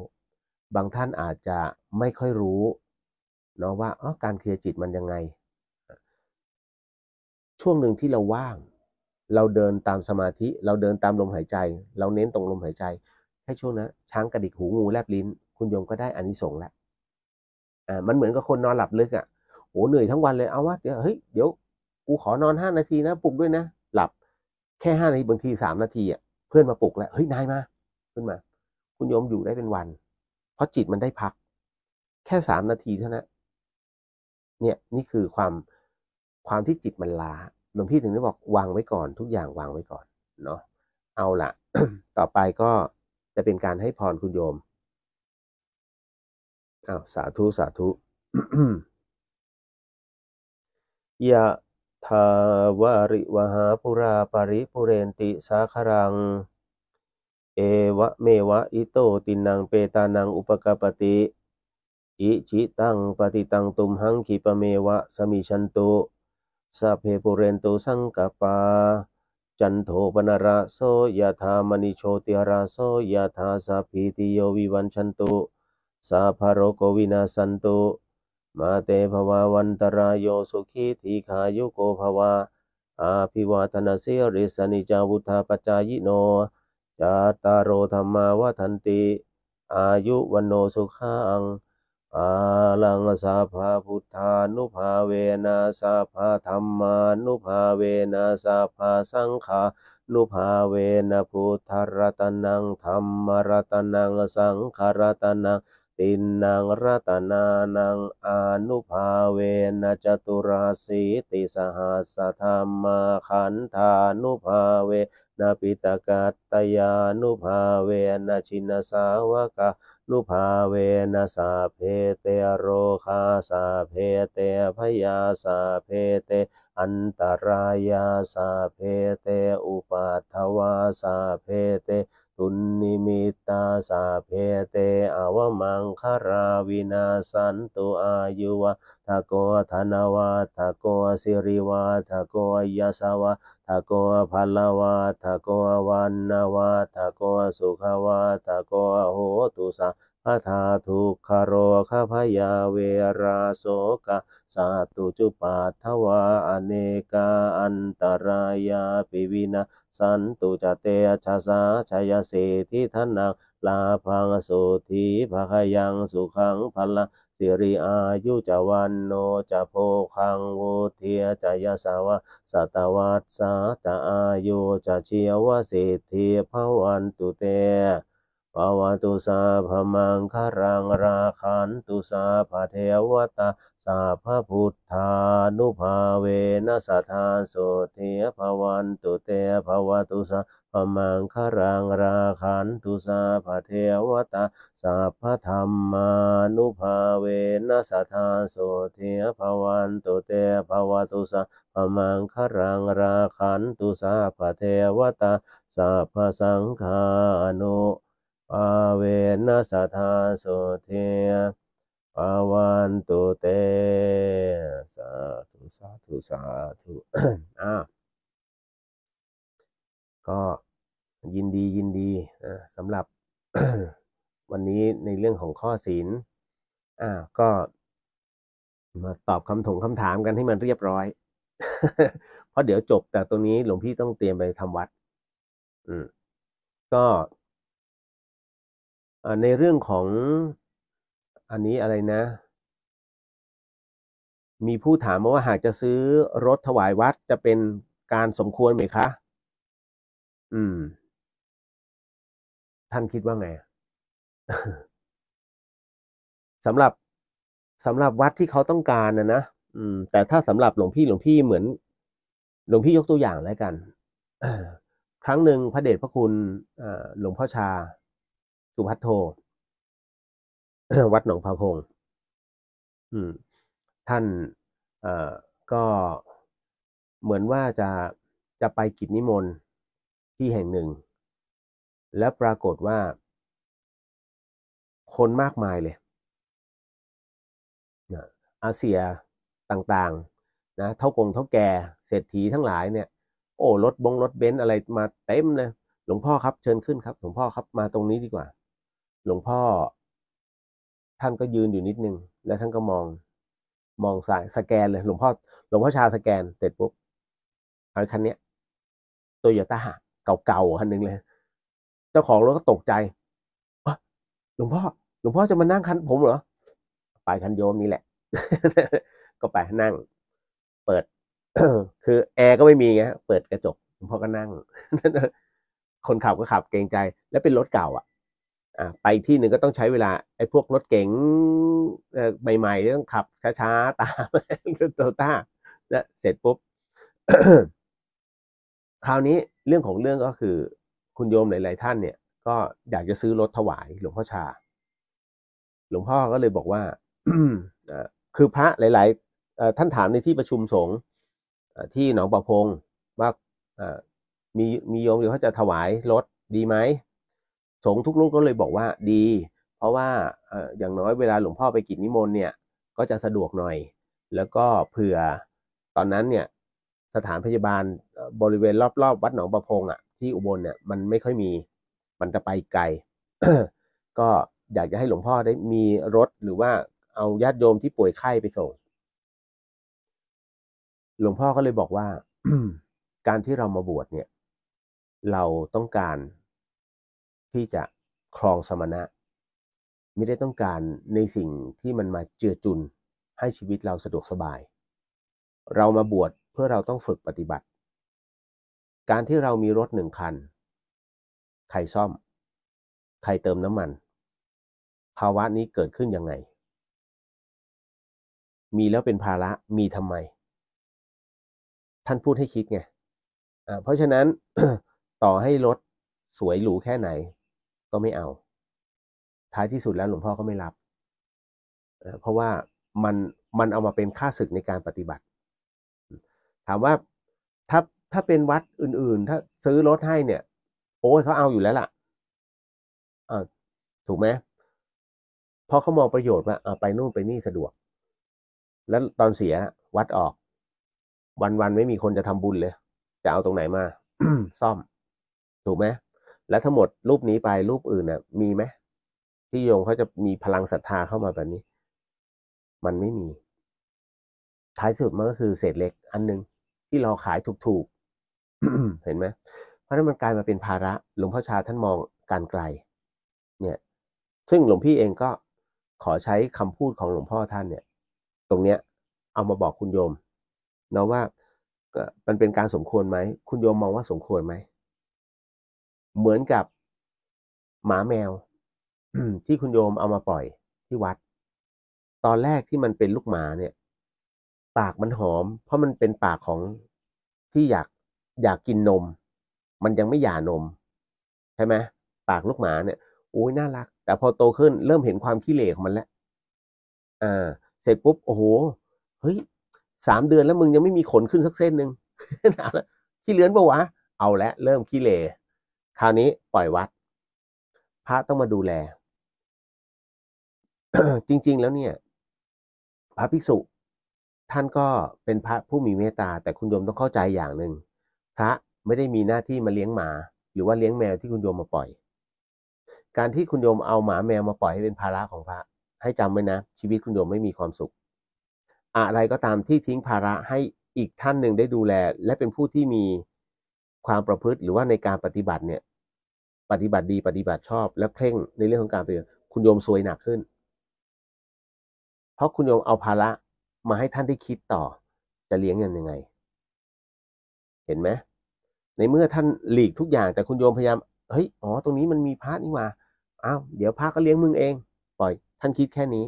บางท่านอาจจะไม่ค่อยรู้ เนาะว่าอ๋อการเคลียร์จิตมันยังไง ช่วงหนึ่งที่เราว่างเราเดินตามสมาธิ เราเดินตามลมหายใจ เราเน้นตรงลมหายใจแค่ช่วงนั้นช้างกระดิกหูงูแลบลิ้น คุณโยมก็ได้อานิสงส์แล้วอ่ามันเหมือนกับคนนอนหลับลึกอ่ะโอ้เหนื่อยทั้งวันเลย เอาวะเดี๋ยวเฮ้ยเดี๋ยวกูขอนอนห้านาทีนะปลุกด้วยนะ หลับแค่ห้านาทีบางทีสามนาทีอ่ะเพื่อนมาปลุกแล้ว เฮ้ยนายมาขึ้นมา คุณโยมอยู่ได้เป็นวัน เพราะจิตมันได้พัก แค่สามนาทีเท่านั้นเนี่ย นี่คือความความที่จิตมันล้าหลวงพี่ถึงได้บอกวางไว้ก่อนทุกอย่างวางไว้ก่อน เนาะเอาละต่อไปก็จะเป็นการให้พรคุณโยมอา้าวสาธุสาธุ ยะทาวาริวหาปุราปริปุเรนติ สาครัง เอวะเมวะอิโต ตินังเปตานังอุปกปติอิจิตังปฏิตังตุมหังขีปเมวะสมิชันตุสัพเพปุเรนตุสังกปาจันโทปนราโสยะธามณิโชติราโสยะธาสัพพิติโยวิวันชันตุสาภโรโกวินาสันตุมาเตภวาวันตรายโยสุขีทีขายุโกภวาอาภิวาทนาเสริสนิจาวุธาปจายิโนจาตาโรธรรมาวัทันติอายุวันโนสุขังอาลังสาภาพุทธานุภาเวนะสาภาธรรมานุภาเวนะสาภาสังขานุภาเวนะพุทธรัตนังธรรมรัตนังสังขรัตนังตินนางรัตนานังอนุภาเวนะจตุราสีติสหัสธรรมาขันธานุภาเวนะปิตกัตตยานุภาเวนะชินสาวกาลุภาเวนะสาเพเตโรคาสาเพเตพยาสาเพเตอันตรายาสาเพเตอุปาทวาสาเพเตตุนนิมิตาสาเพเตอวมังคาราวินาสันตุอายุวะทะโกธนวะทะโกสิริวะทะโกยสาวะทะโกพลวะทะโกวันนวะทะโกสุขวะทะโกโหตุสะอาธาทุกขโรคาพยาเวราโสกะสาตุจุปาทวาอเนกาอันตรายาปิวินาสันตุจเตชาสาชยเสทิทนังลาพังสุธีภคยังสุขังพลาสิริอายุจวันโนจะโพคังววเทียจยสาวะสัตวัสสาจะอายุจะเชียวสิทธิภพวันตุเตภาวตุสาพมังคารังราคันตุสาภเทวตาสัพพพุทธานุภาเวนะสัทธาโสเทภวันตุเตียภวตุสาพมังครังราคันตุสาพเทวตาสัพพธรรมานุภาเวนะสัทธาโสเทภวันตุเตียภวตุสาพมังครังราคันตุสาพเทวตาสัพพสังฆานุภาเวนะสัทธาโสเทปาวันตุเตสาธุสาธุสาธุอ่าก็ยินดี ยินดีะสำหรับ วันนี้ในเรื่องของข้อศีลอ่า ก็มาตอบคำถงคำถามกันให้มันเรียบร้อย เพราะเดี๋ยวจบ แต่ตรงนี้หลวงพี่ต้องเตรียมไปทำวัด อืมก็ในเรื่องของอันนี้อะไรนะ มีผู้ถามมาว่าหากจะซื้อรถถวายวัดจะเป็นการสมควรไหมคะ อืม ท่านคิดว่าไง สำหรับสำหรับวัดที่เขาต้องการนะนะ อืม แต่ถ้าสำหรับหลวงพี่หลวงพี่เหมือนหลวงพี่ยกตัวอย่าง แล้วกัน ครั้งหนึ่งพระเดชพระคุณหลวงพ่อชา สุพัทโทวัดหนองพระพงอืมท่านเอ่อก็เหมือนว่าจะจะไปกิจนิมนต์ที่แห่งหนึ่ง แล้วปรากฏว่าคนมากมายเลยอาเซียต่าง ๆ นะเท่ากงเท่าแก่เศรษฐีทั้งหลาย เนี่ย โอ้รถบงรถเบนซ์อะไรมาเต็มเลยหลวงพ่อครับเชิญขึ้นครับ หลวงพ่อครับมาตรงนี้ดีกว่าหลวงพ่อท่านก็ยืนอยู่นิดนึง แล้วท่านก็มอง มองสายสแกนเลยหลวงพ่อ หลวงพ่อชาสแกนเสร็จปุ๊บเอาคันเนี้ยโตโยต้าเก่าๆคันหนึ่งเลย เจ้าของรถก็ตกใจ หลวงพ่อ หลวงพ่อจะมานั่งคันผมเหรอ ไปคันโยมนี่แหละ ก็ไปนั่ง เปิด คือแอร์ก็ไม่มีไงเปิดกระจกหลวงพ่อก็นั่ง คนขับก็ขับเกรงใจ แล้วเป็นรถเก่าอ่ะไปที่หนึ่งก็ต้องใช้เวลา ไอ้พวกรถเก๋งใหม่ๆ ต้องขับช้าๆ ตามโตต้านะเสร็จปุ๊บ คราวนี้เรื่องของเรื่องก็คือ คุณโยมหลายๆท่านเนี่ย ก็อยากจะซื้อรถถวาย หลวงพ่อชา หลวงพ่อก็เลยบอกว่าคือพระหลายๆท่านถามในที่ประชุมสงฆ์ที่หนองประพงว่ามีมีโยมเดี๋ยวเขาจะถวายรถดีไหมสงทุกลูกก็เลยบอกว่าดี เพราะว่าอย่างน้อยเวลาหลวงพ่อไปกิจนิมนต์เนี่ย ก็จะสะดวกหน่อย แล้วก็เผื่อตอนนั้นเนี่ย สถานพยาบาลบริเวณรอบๆ วัดหนองประพงอะ่ะที่อุบลเนี่ยมันไม่ค่อยมีมันจะไปไกล ก็อยากจะให้หลวงพ่อได้มีรถหรือว่าเอาญาติโยมที่ป่วยไข้ไปส่งหลวงพ่อก็เลยบอกว่า การที่เรามาบวชเนี่ย เราต้องการที่จะครองสมณะ ไม่ได้ต้องการในสิ่งที่มันมาเจือจุนให้ชีวิตเราสะดวกสบาย เรามาบวชเพื่อเราต้องฝึกปฏิบัติ การที่เรามีรถหนึ่งคันใครซ่อม ใครเติมน้ำมัน ภาวะนี้เกิดขึ้นยังไง มีแล้วเป็นภาระมีทำไม ท่านพูดให้คิดไงเพราะฉะนั้น ต่อให้รถสวยหรูแค่ไหนก็ไม่เอา ท้ายที่สุดแล้วหลวงพ่อก็ไม่รับ เพราะว่ามันมันเอามาเป็นค่าศึกในการปฏิบัติ ถามว่าถ้าถ้าเป็นวัดอื่นๆ ถ้าซื้อรถให้เนี่ย โอ้เขาเอาอยู่แล้วล่ะอ่าถูกไหม เพราะเขามองประโยชน์ว่าไปนู่นไปนี่สะดวก แล้วตอนเสียวัดออก วันๆไม่มีคนจะทำบุญเลย จะเอาตรงไหนมาซ่อม ถูกไหมแล้วทั้งหมดรูปนี้ไปรูปอื่นน่ะมีไหมที่โยมเขาจะมีพลังศรัทธาเข้ามาแบบนี้ มันไม่มีท้ายสุดมันก็คือเศษเล็กอันหนึ่งที่เราขายถูกๆเห็นไหมเพราะนั้นมันกลายมาเป็นภาระหลวงพ่อชาท่านมองการไกล เนี่ยซึ่งหลวงพี่เองก็ขอใช้คำพูดของหลวงพ่อท่าน เนี่ย ตรงเนี้ยเอามาบอกคุณโยมนะว่ามันเป็นการสมควรไหมคุณโยมมองว่าสมควรไหมเหมือนกับหมาแมวที่คุณโยมเอามาปล่อยที่วัด ตอนแรกที่มันเป็นลูกหมาเนี่ย ปากมันหอม เพราะมันเป็นปากของที่อยากอยากกินนม มันยังไม่หย่านมใช่ไหมปากลูกหมาเนี่ยโอ้ยน่ารัก แต่พอโตขึ้น เริ่มเห็นความขี้เหร่ของมันแล้วอ่าเสร็จปุ๊บโอ้โหเฮ้ยสามเดือนแล้วมึงยังไม่มีขนขึ้นสักเส้นหนึ่งขี้เลื้อนปะวะเอาละเริ่มขี้เหร่คราวนี้ปล่อยวัด พระต้องมาดูแลจริงๆแล้วเนี่ย พระภิกษุ ท่านก็เป็นพระผู้มีเมตตา แต่คุณโยมต้องเข้าใจอย่างหนึ่งพระไม่ได้มีหน้าที่มาเลี้ยงหมาหรือว่าเลี้ยงแมวที่คุณโยมมาปล่อย การที่คุณโยมเอาหมาแมวมาปล่อยให้เป็นภาระของพระ ให้จำไว้นะชีวิตคุณโยมไม่มีความสุข อะไรก็ตามที่ทิ้งภาระให้อีกท่านหนึ่งได้ดูแลและเป็นผู้ที่มีความประพฤติหรือว่าในการปฏิบัติเนี่ย ปฏิบัติดีปฏิบัติชอบ และเคร่งในเรื่องของการปฏิบัติคุณโยมซวยหนักขึ้น เพราะคุณโยมเอาภาระมาให้ท่านได้คิดต่อ จะเลี้ยงนยังไง เห็นไหมในเมื่อท่านหลีกทุกอย่าง แต่คุณโยมพยายาม เฮ้ย อ๋อ ตรงนี้มันมีพระนี่มาอ้าว เดี๋ยวพระก็เลี้ยงมึงเองปล่อย ท่านคิดแค่นี้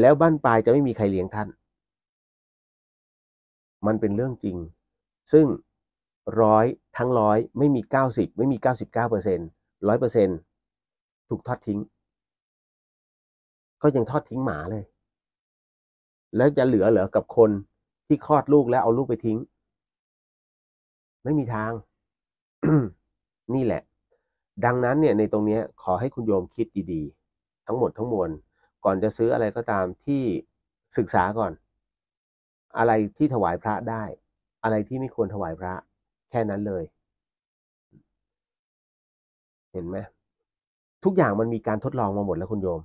แล้วบ้านปลายจะไม่มีใครเลี้ยงท่าน มันเป็นเรื่องจริง ซึ่งร้อยทั้งร้อย ไม่มีเก้าสิบไม่มีเก้าสิบเปอร์เซ็นต์ร้อยเปอร์เซ็นต์ถูกทอดทิ้ง ก็ยังทอดทิ้งหมาเลย แล้วจะเหลือเหลือกับคนที่คลอดลูกแล้วเอาลูกไปทิ้ง ไม่มีทาง นี่แหละ ดังนั้นเนี่ย ในตรงนี้ขอให้คุณโยมคิดดีๆ ทั้งหมดทั้งมวลก่อนจะซื้ออะไรก็ตามที่ศึกษาก่อน อะไรที่ถวายพระได้ อะไรที่ไม่ควรถวายพระแค่นั้นเลย เห็นไหมทุกอย่างมันมีการทดลองมาหมดแล้วคุณโยม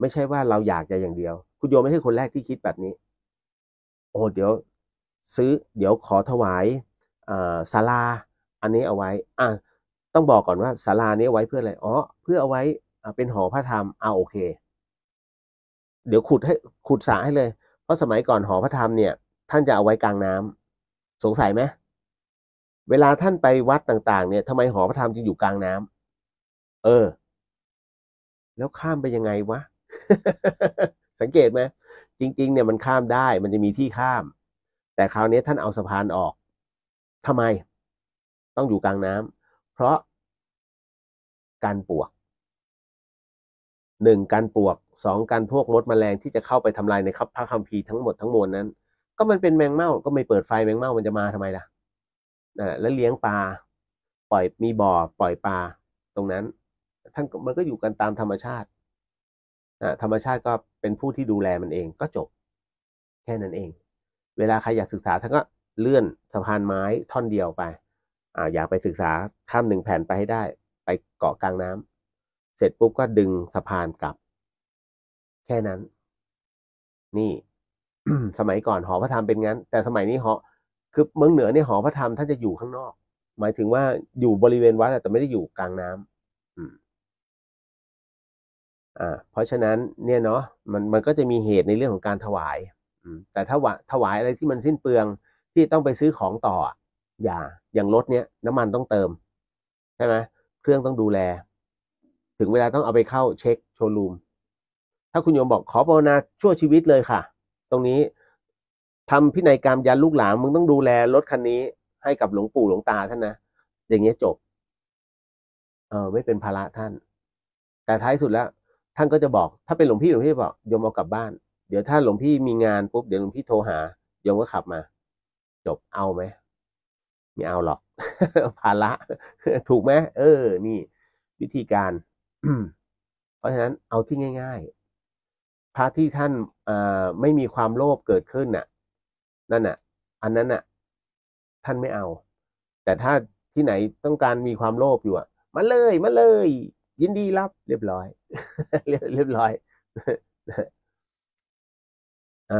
ไม่ใช่ว่าเราอยากจะอย่างเดียว คุณโยมไม่ใช่คนแรกที่คิดแบบนี้ โอ้ เดี๋ยว ซื้อ เดี๋ยวขอถวายศาลาอันนี้เอาไว้ อ่ะต้องบอกก่อนว่าศาลานี้ไว้เพื่ออะไร อ๋อ เพื่อเอาไว้เป็นหอพระธรรมอ่าโอเค เดี๋ยวขุดให้ขุดสระให้เลย เพราะสมัยก่อนหอพระธรรมเนี่ยท่านจะเอาไว้กลางน้ำ สงสัยไหมเวลาท่านไปวัดต่างๆ เนี่ยทำไมหอพระธรรมจึงอยู่กลางน้ำ เออ แล้วข้ามไปยังไงวะ สังเกตไหมจริง ๆ เนี่ยมันข้ามได้ มันจะมีที่ข้าม แต่คราวนี้ท่านเอาสะพานออก ทำไม ต้องอยู่กลางน้ำ เพราะ การปวก หนึ่งการปวก สองการพวกมดมแมลงที่จะเข้าไปทำลายในครับพระคัมภีร์ทั้งหมดทั้งมวลนั้น ก็มันเป็นแมงเม่า ก็ไม่เปิดไฟแมงเม่ามันจะมาทำไมล่ะนะแล้วเลี้ยงปลาปล่อยมีบ่อ ปล่อยปลา ตรงนั้น ท่านมันก็อยู่กันตามธรรมชาตินะธรรมชาติก็เป็นผู้ที่ดูแลมันเองก็จบ แค่นั้นเอง เวลาใครอยากศึกษาท่านก็เลื่อนสะพานไม้ท่อนเดียวไป อ่า อยากไปศึกษาข้ามหนึ่งแผ่นไปให้ได้ ไปเกาะกลางน้ำ เสร็จปุ๊บก็ดึงสะพานกลับ แค่นั้น นี่ สมัยก่อนหอพระธรรมเป็นงั้นแต่สมัยนี้หอคือเมืองเหนือเนี่ยหอพระธรรมท่านจะอยู่ข้างนอก หมายถึงว่าอยู่บริเวณวัดแต่ไม่ได้อยู่กลางน้ำ อืม อ่า เพราะฉะนั้น เนี่ยเนาะมันมันก็จะมีเหตุในเรื่องของการถวาย อืม แต่ถ้าวถวายอะไรที่มันสิ้นเปลืองที่ต้องไปซื้อของต่ออย่าอย่างรถเนี้ยน้ำมันต้องเติมใช่ไหมเครื่องต้องดูแล ถึงเวลาต้องเอาไปเข้าเช็คโชว์รูม ถ้าคุณโยมบอกขอภาวนาชั่วชีวิตเลยค่ะ ตรงนี้ทำพินัยกรรมยันลูกหลานมึงต้องดูแลรถคันนี้ให้กับหลวงปู่หลวงตาท่านนะอย่างเงี้ย จบ เออไม่เป็นภาระ ท่าน แต่ท้ายสุดแล้ว ท่านก็จะบอก ถ้าเป็นหลวงพี่หลวงพี่บอกยมเอากลับบ้าน เดี๋ยวถ้าหลวงพี่มีงานปุ๊บเดี๋ยวหลวงพี่โทรหายมก็ขับมา จบเอาไหมไม่เอาหรอก ภาระถูกไหมเออ นี่ วิธีการเพราะฉะนั้น เอาที่ง่าย ๆ พระที่ท่านไม่มีความโลภเกิดขึ้นน่ะนั่นน่ะ อันนั้นน่ะ ท่านไม่เอา แต่ถ้าที่ไหนต้องการมีความโลภอยู่ อ่ะมาเลย มาเลย ยินดีรับ เรียบร้อย เรียบร้อยอ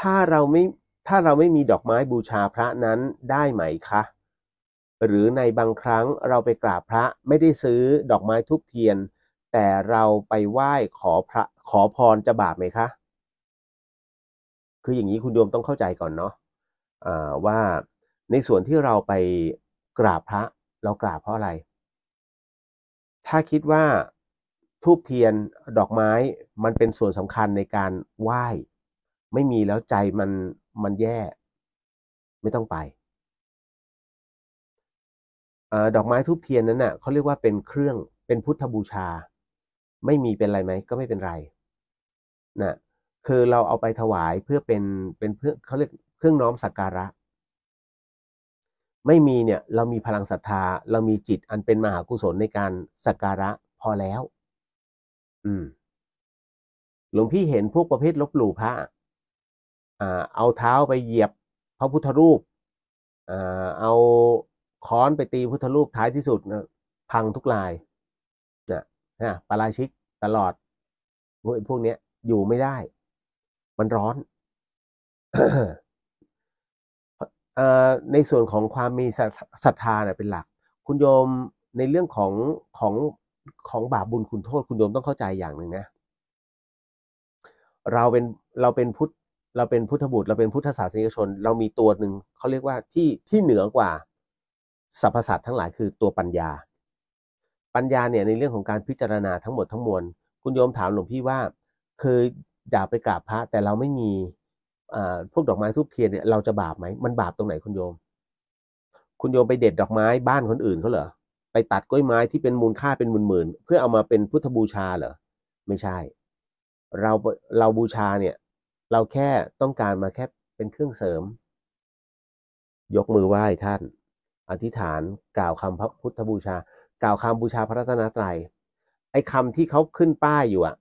ถ้าเราไม่ ถ้าเราไม่มีดอกไม้บูชาพระนั้นได้ไหมคะ หรือในบางครั้งเราไปกราบพระ ไม่ได้ซื้อดอกไม้ทุบเทียน แต่เราไปไหว้ขอพระ ขอพรจะบาปไหมคะคืออย่างนี้คุณโยมต้องเข้าใจก่อนเนาะะว่าในส่วนที่เราไปกราบพระ เรากราบเพราะอะไร ถ้าคิดว่าทูบเทียนดอกไม้มันเป็นส่วนสำคัญในการไหว้ ไม่มีแล้วใจมันมันแย่ ไม่ต้องไปอดอกไม้ทูบเทียนนั้นน่ะเขาเรียกว่าเป็นเครื่องเป็นพุทธบูชา ไม่มีเป็นไรไหมก็ไม่เป็นไรนะคือเราเอาไปถวายเพื่อเป็นเป็นเพื่อเขาเรียกเครื่องน้อมสักการะ ไม่มีเนี่ย เรามีพลังศรัทธา เรามีจิตอันเป็นมหากุศลในการสักการะ พอแล้ว อืมหลวงพี่เห็นพวกประเภทลบหลู่พระอ่า เอาเท้าไปเหยียบพระพุทธรูปอ่าเอาค้อนไปตีพุทธรูปท้ายที่สุดนะพังทุกลายนะนะปาราชิกตลอดพวกเนี้ยอยู่ไม่ได้มันร้อนอในส่วนของความมีศรัทธาเนี่ยเป็นหลัก คุณโยมในเรื่องของของของบาปบุญคุณโทษ คุณโยมต้องเข้าใจอย่างหนึ่งนะ เราเป็นเราเป็นพุทธ เราเป็นพุทธบุตร เราเป็นพุทธศาสนิกชน เรามีตัวหนึ่งเขาเรียกว่าที่ที่เหนือกว่าสรรพสัตว์ทั้งหลาย คือตัวปัญญา ปัญญาเนี่ย ในเรื่องของการพิจารณาทั้งหมดทั้งมวลคุณโยมถามหลวงพี่ว่าเคยอยากไปกราบพระแต่เราไม่มีพวกดอกไม้ทุบเทียนเนี่ยเราจะบาปไหมมันบาปตรงไหน คุณโยม คุณโยมไปเด็ดดอกไม้บ้านคนอื่นเขาเหรอไปตัดกล้วยไม้ที่เป็นมูลค่าเป็นหมื่นๆเพื่อเอามาเป็นพุทธบูชาเหรอ ไม่ใช่ เราเราบูชาเนี่ย เราแค่ต้องการมาแค่เป็นเครื่องเสริม ยกมือไหว้ท่านอธิษฐานกล่าวคำพระพุทธบูชา กล่าวคำบูชาพระรัตนตรยัยไอ้คำที่เขาขึ้นป้ายอยู่อะ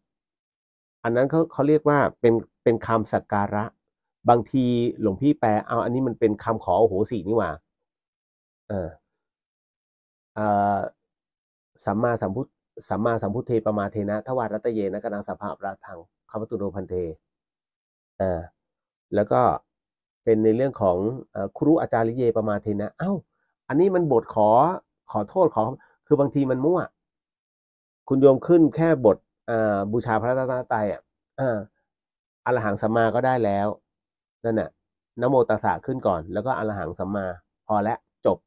อันนั้นเขาเขาเรียกว่าเป็นเป็นคำสักการะ บางทีหลวงพี่แปลเอาอันนี้มันเป็นคำขอโอโหสินี่หว่า เออเออสัมมาสัมพุทสัมมาสัมพุทเทปมาเทนะทวารัตเยนะกนังสภาพราทังคำตุโนพันเทออแล้วก็เป็นในเรื่องของครูอาจารย์เยประมาเทนะ เอา้า อันนี้มันบทขอขอโทษขอ คือบางทีมันมั่วคุณโยมขึ้นแค่บทบูชาพระตัตนตายอ่ะอรหังสัมมาก็ได้แล้วนั่นน่ะ นโมตัสสะขึ้นก่อนแล้วก็ อรหังสัมมาพอแล้วจบ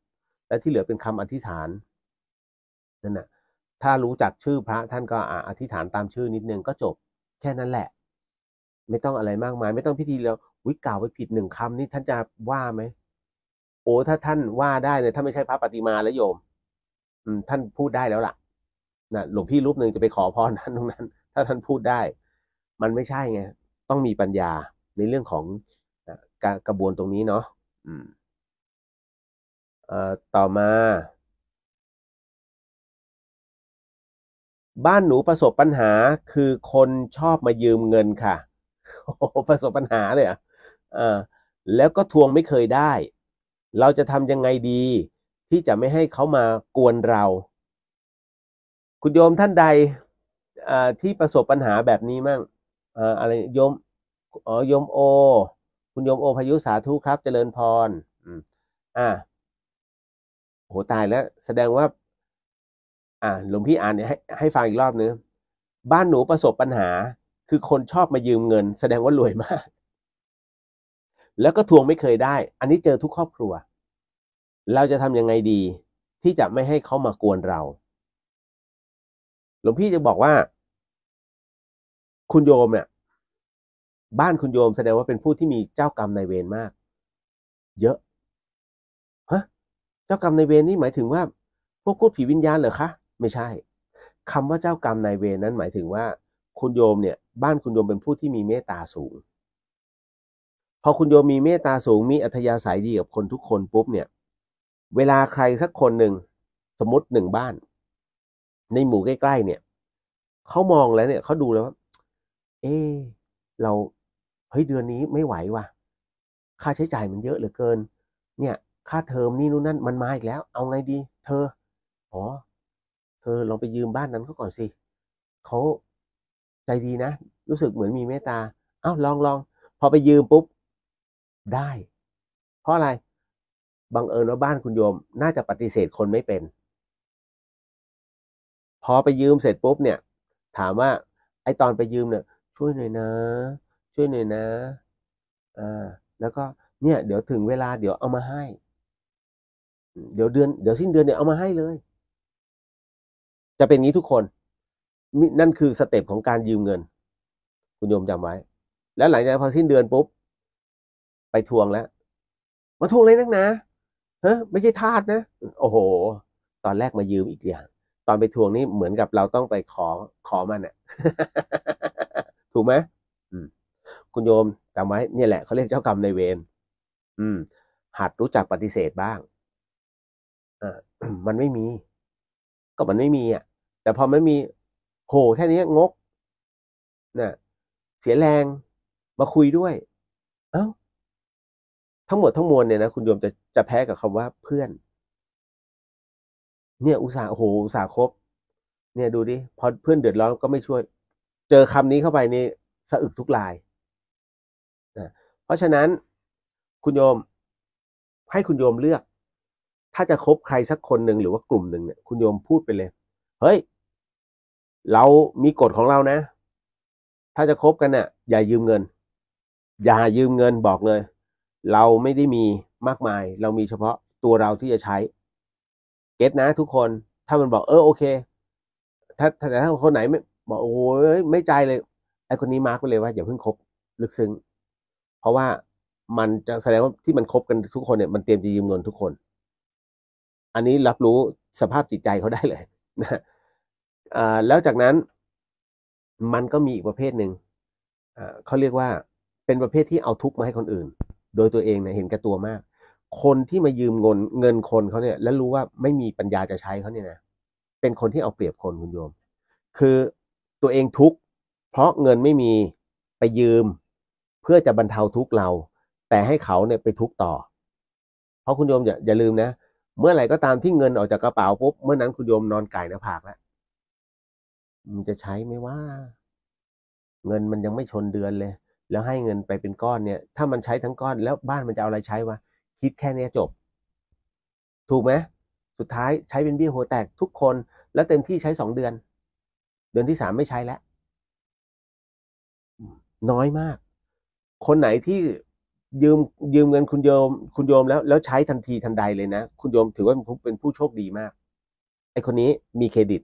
และที่เหลือเป็นคำอธิษฐานนั่นน่ะ ถ้ารู้จักชื่อพระท่านก็อธิษฐานตามชื่อ นิดนึงก็จบ แค่นั้นแหละ ไม่ต้องอะไรมากมาย ไม่ต้องพิธีแล้ววิกล่าวไปผิดหนึ่งคำนี่ท่านจะว่าไหมโอ้ถ้าท่านว่าได้เนี่ยถ้าไม่ใช่พระปฏิมาแล้วโยมอืมท่านพูดได้แล้วล่ะนะหลวงพี่รูปหนึ่งจะไปขอพรท่านตรงนั้น ถ้าท่านพูดได้ มันไม่ใช่ไง ต้องมีปัญญาในเรื่องของกระบวนตรงนี้เนาะต่อมา บ้านหนูประสบปัญหาคือคนชอบมายืมเงินค่ะ โอ้ประสบปัญหาเลยอ่ะแล้วก็ทวงไม่เคยได้ เราจะทำยังไงดี ที่จะไม่ให้เขามากวนเราคุณโยมท่านใดที่ประสบปัญหาแบบนี้มั่งอะไรโยม อ๋อโยมโอ คุณโยมโอพายุสาธุครับเจริญพรอ่าโหตายแล้ว แสดงว่า อ่าหลวงพี่อ่านเนี่ยให้ให้ฟังอีกรอบนึง บ้านหนูประสบปัญหาคือคนชอบมายืมเงิน แสดงว่ารวยมาก แล้วก็ทวงไม่เคยได้ อันนี้เจอทุกครอบครัว เราจะทำยังไงดี ที่จะไม่ให้เขามากวนเราหลวงพี่จะบอกว่าคุณโยมเนี่ย บ้านคุณโยมแสดงว่าเป็นผู้ที่มีเจ้ากรรมนายเวรมากเยอะฮะเจ้ากรรมนายเวรนี่หมายถึงว่า พวกพูดผีวิญญาณเหรอคะ ไม่ใช่ คำว่าเจ้ากรรมนายเวรนั้นหมายถึงว่าคุณโยมเนี่ยบ้านคุณโยมเป็นผู้ที่มีเมตตาสูง พอคุณโยมมีเมตตาสูงมีอัธยาศัยดีกับคนทุกคนปุ๊บเนี่ย เวลาใครสักคนหนึ่งสมมติหนึ่งบ้านในหมู่ใกล้ ๆ เนี่ย เขามองแล้วเนี่ยเขาดูแล้วว่า เออเรา เฮ้ย เดือนนี้ไม่ไหวว่ะ ค่าใช้จ่ายมันเยอะเหลือเกิน เนี่ย ค่าเทอมนี่นู่นนั่นมันมาอีกแล้ว เอาไงดี เธอ อ๋อ เธอลองไปยืมบ้านนั้นเขาก่อนสิ เขาใจดีนะ รู้สึกเหมือนมีเมตตา อ้าวลองลอง พอไปยืมปุ๊บ ได้ เพราะอะไร บังเอิญว่าบ้านคุณโยม น่าจะปฏิเสธคนไม่เป็นพอไปยืมเสร็จปุ๊บเนี่ยถามว่า ไอตอนไปยืมเนี่ยช่วยหน่อยนะ ช่วยหน่อยนะอ่าแล้วก็เนี่ย เดี๋ยวถึงเวลาเดี๋ยวเอามาให้เดี๋ยวเดือนเดี๋ยวสิ้นเดือนเนี่ยเอามาให้เลย จะเป็นงี้ทุกคนนั่นคือสเต็ปของการยืมเงิน คุณโยมจำไว้ แล้วหลังจากพอสิ้นเดือนปุ๊บ ไปทวงแล้วมาทวงเลยนักนะฮะไม่ใช่ทาสนะ โอ้โห ตอนแรกมายืมอีกอย่างอนไปทวงนี่เหมือนกับเราต้องไปขอขอมันอะถูกไหมคุณโยมจำไว้เนี่ยแหละเขาเรียกเจ้ากรรมในเวรหัดรู้จักปฏิเสธบ้างมันไม่มีก็มันไม่มีอ่ะ แต่พอไม่มีโหแค่นี้งกเน่ยเสียแรงมาคุยด้วย เอา้าทั้งหมดทั้งมวลเนี่ยนะคุณโยมจะจะแพ้กับคำว่าเพื่อนเนี่ย อุตส่าห์โอ้โหอุตส่าห์ครบเนี่ยดูดิพอเพื่อนเดือดร้อนก็ไม่ช่วย เจอคำนี้เข้าไปนี่สะอึกทุกลายนะเพราะฉะนั้นคุณโยมให้คุณโยมเลือก ถ้าจะคบใครสักคนหนึ่งหรือว่ากลุ่มหนึ่งเนี่ยคุณโยมพูดไปเลย เฮ้ย เรามีกฎของเรานะ ถ้าจะคบกันเนะ่ยอย่ายืมเงิน อย่ายืมเงินบอกเลย เราไม่ได้มีมากมาย เรามีเฉพาะตัวเราที่จะใช้เก็ตนะทุกคนถ้ามันบอกเออโอเคถ้าแต่ถ้าคนไหนไม่ บอกโอ้ยไม่ใจเลย ไอคนนี้มาร์กไปเลยว่าอย่าเพิ่งคบลึกซึ้งเพราะว่ามันจะแสดงว่าที่มันคบกันทุกคนเนี่ยมันเตรียมจะยืมเงินทุกคน อันนี้รับรู้สภาพจิตใจเขาได้เลย นะแล้วจากนั้นมันก็มีอีกประเภทหนึ่งเขาเรียกว่าเป็นประเภทที่เอาทุกข์มาให้คนอื่น โดยตัวเองเนี่ยเห็นแก่ตัวมากคนที่มายืมเงินเงินคนเขาเนี่ย แล้วรู้ว่าไม่มีปัญญาจะใช้เขาเนี่ยนะเป็นคนที่เอาเปรียบคนคุณโยม คือตัวเองทุกเพราะเงินไม่มีไปยืม เพื่อจะบรรเทาทุกข์เรา แต่ให้เขาเนี่ยไปทุกต่อ เพราะคุณโยมอย่าอย่าลืมนะเมื่อไหร่ก็ตามที่เงินออกจากกระเป๋าปุ๊บเมื่อนั้นคุณโยมนอนไก่หน้าผากแล้วมันจะใช้ไหมว่า เงินมันยังไม่ชนเดือนเลย แล้วให้เงินไปเป็นก้อนเนี่ย ถ้ามันใช้ทั้งก้อนแล้วบ้านมันจะเอาอะไรใช้วะคิดแค่นี้จบ ถูกไหม สุดท้ายใช้เป็นเบี้ยหัวแตกทุกคน แล้วเต็มที่ใช้สองเดือน เดือนที่สามไม่ใช้แล้ว น้อยมาก คนไหนที่ยืมยืมเงินคุณโยม คุณโยมแล้วแล้วใช้ทันทีทันใดเลยนะคุณโยมถือว่าเป็นผู้โชคดีมาก ไอคนนี้มีเครดิต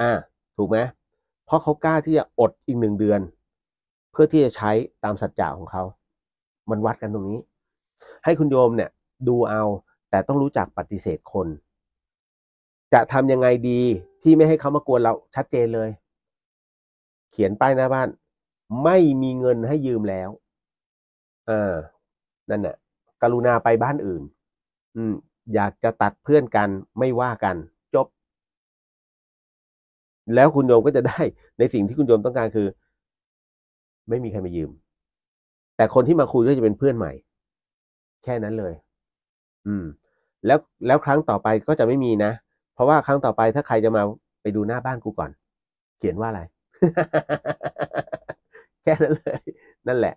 อ่า ถูกไหมเพราะเขากล้าที่จะอดอีกหนึ่งเดือน เพื่อที่จะใช้ตามสัจจะของเขา มันวัดกันตรงนี้ให้คุณโยมเนี่ย ดูเอาแต่ต้องรู้จักปฏิเสธคน จะทำยังไงดีที่ไม่ให้เขามากวนเราชัดเจนเลย เขียนป้ายหน้าบ้าน ไม่มีเงินให้ยืมแล้ว เออ นั่นน่ะกรุณาไปบ้านอื่น อืม อยากจะตัดเพื่อนกัน ไม่ว่ากัน จบ แล้วคุณโยมก็จะได้ในสิ่งที่คุณโยมต้องการคือ ไม่มีใครมายืม แต่คนที่มาคุยก็จะเป็นเพื่อนใหม่แค่นั้นเลย อืม แล้ว แล้วครั้งต่อไปก็จะไม่มีนะ เพราะว่าครั้งต่อไปถ้าใครจะมาไปดูหน้าบ้านกูก่อน เขียนว่าอะไร แค่นั้นเลย นั่นแหละ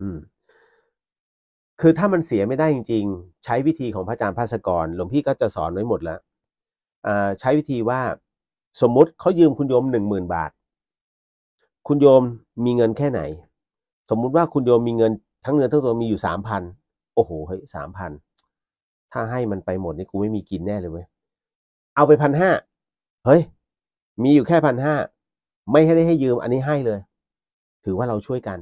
อืม คือถ้ามันเสียไม่ได้จริง ๆ ใช้วิธีของพระอาจารย์ภาสกรหลวงพี่ก็จะสอนไว้หมดแล้วใช้วิธีว่า สมมติเขายืมคุณโยมหนึ่งหมื่นบาท คุณโยมมีเงินแค่ไหน สมมุติว่าคุณโยมมีเงินทั้งเนื้อทั้งตัวมีอยู่สามพันโอ้โห เฮ้ย สามพัน ถ้าให้มันไปหมดนี่กูไม่มีกินแน่เลยเว้ย เอาไปพันห้า เฮ้ย มีอยู่แค่พันห้า ไม่ให้ได้ให้ยืมอันนี้ให้เลย ถือว่าเราช่วยกัน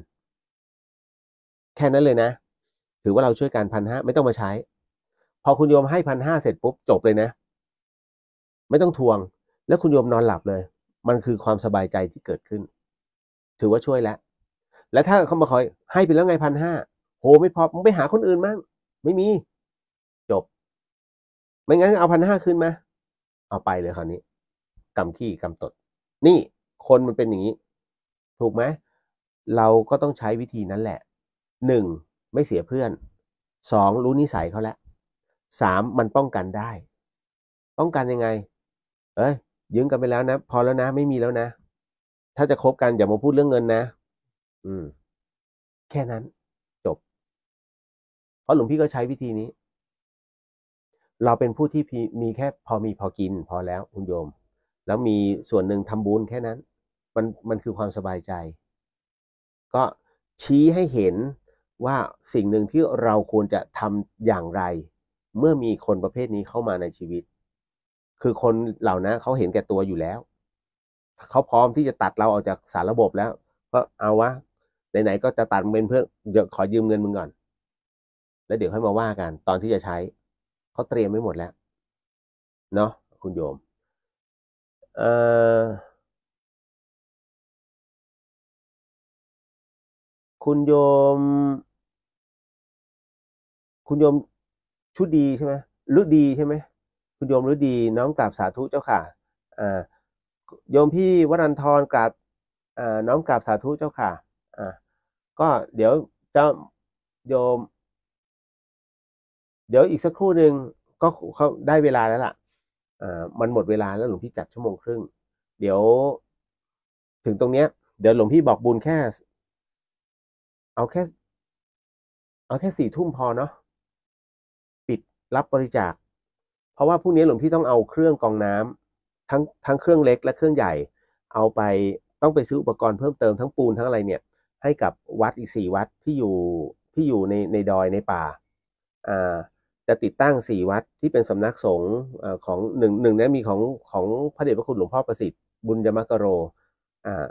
แค่นั้นเลยนะ ถือว่าเราช่วยกันพันห้าไม่ต้องมาใช้ พอคุณโยมให้พันห้าเสร็จปุ๊บจบเลยนะ ไม่ต้องทวง แล้วคุณโยมนอนหลับเลย มันคือความสบายใจที่เกิดขึ้น ถือว่าช่วยแล้วแล้วถ้าเขามาขอให้ไปแล้วไงพันห้าโหไม่พอมึงไปหาคนอื่นมั้งไม่มี จบ ไม่งั้นเอาพันห้าคืนมาเอาไปเลยคราวนี้กำขี้กำตด นี่ คนมันเป็นอย่างนี้ ถูกไหมเราก็ต้องใช้วิธีนั้นแหละหนึ่งไม่เสียเพื่อนสองรู้นิสัยเขาแล้วสามมันป้องกันได้ ป้องกันยังไงเอ้ยยืมกันไปแล้วนะพอแล้วนะไม่มีแล้วนะ ถ้าจะคบกันอย่ามาพูดเรื่องเงินนะอืม แค่นั้น จบ เพราะหลวงพี่ก็ใช้วิธีนี้ เราเป็นผู้ที่มีแค่พอมีพอกิน พอแล้ว คุณโยม แล้วมีส่วนหนึ่งทำบุญแค่นั้น มันมันคือความสบายใจ ก็ชี้ให้เห็นว่าสิ่งหนึ่งที่เราควรจะทำอย่างไร เมื่อมีคนประเภทนี้เข้ามาในชีวิต คือคนเหล่านั้นเขาเห็นแก่ตัวอยู่แล้วเขาพร้อมที่จะตัดเราออกจากสารระบบแล้วก็เอาวะไหนๆก็จะตัดเป็นเพื่อนเดี๋ยวขอยืมเงินมึงก่อน แล้วเดี๋ยวค่อยมาว่ากัน ตอนที่จะใช้เขาเตรียมไว้หมดแล้ว เนาะคุณโยมเอ่อคุณโยม คุณโยมชุดดีใช่ไหมฤดีใช่ไหมคุณโยมฤดี น้องกราบสาธุเจ้าค่ะ อ่าโยมพี่วรันทรกราบอ่าน้องกราบสาธุเจ้าค่ะอ่าก็เดี๋ยวจะโยม เดี๋ยวอีกสักครู่หนึ่งก็เขาได้เวลาแล้วล่ะอ่ามันหมดเวลาแล้วหลวงพี่จัดชั่วโมงครึ่งเดี๋ยวถึงตรงเนี้ยเดี๋ยวหลวงพี่บอกบุญแค่เอาแค่เอาแค่สี่ทุ่มพอเนาะปิดรับบริจาค เพราะว่าพรุ่งนี้หลวงพี่ต้องเอาเครื่องกองน้ำ ทั้งทั้งเครื่องเล็กและเครื่องใหญ่ เอาไปต้องไปซื้ออุปกรณ์เพิ่มเติมทั้งปูนทั้งอะไรเนี่ยให้กับวัดอีกสี่วัดที่อยู่ที่อยู่ในในดอยในป่าอ่าจะติดตั้งสี่วัดที่เป็นสำนักสงฆ์ของหนึ่งหนึ่งนะ้มีของของพระเดชพระคุณหลวงพ่อประสิทธิ์บุญยมกโร อ่า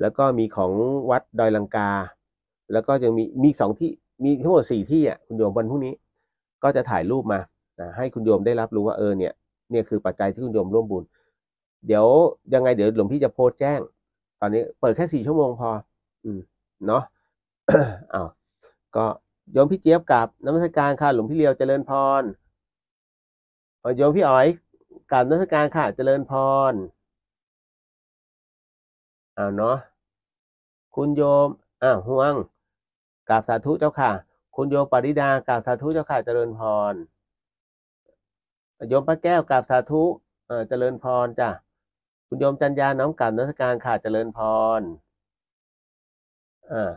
แล้วก็มีของวัดดอยลังกา แล้วก็ยังมีมีสองที่มีทั้งหมดสี่ที่อ่ะคุณโยมวันพรุ่งนี้ ก็จะถ่ายรูปมานะให้คุณโยมได้รับรู้ว่าเออเนี่ยเนี่ยคือปัจจัยที่คุณโยมร่วมบุญ เดี๋ยวยังไงเดี๋ยวหลวงพี่จะโพสต์แจ้ง ตอนนี้เปิดแค่สี่ชั่วโมงพอ อืมเนาะ อ้าว ก็โยมพี่เจี๊ยบกับนักมัสการค่ะหลวงพี่เลียวเจริญพรโยมพี่อ๋อยกับนักมัสการค่ะ เจริญพร อ้าวเนาะ คุณโยม อ้าวห่วงกราบสาธุเจ้าค่ะ คุณโยมปริดากราบสาธุเจ้าค่ะเจริญพรโยมพระแก้วกราบสาธุเจริญพรจ้ะ คุณโยมจันยาน้องกราบนักการค่ะเจริญพรอ่า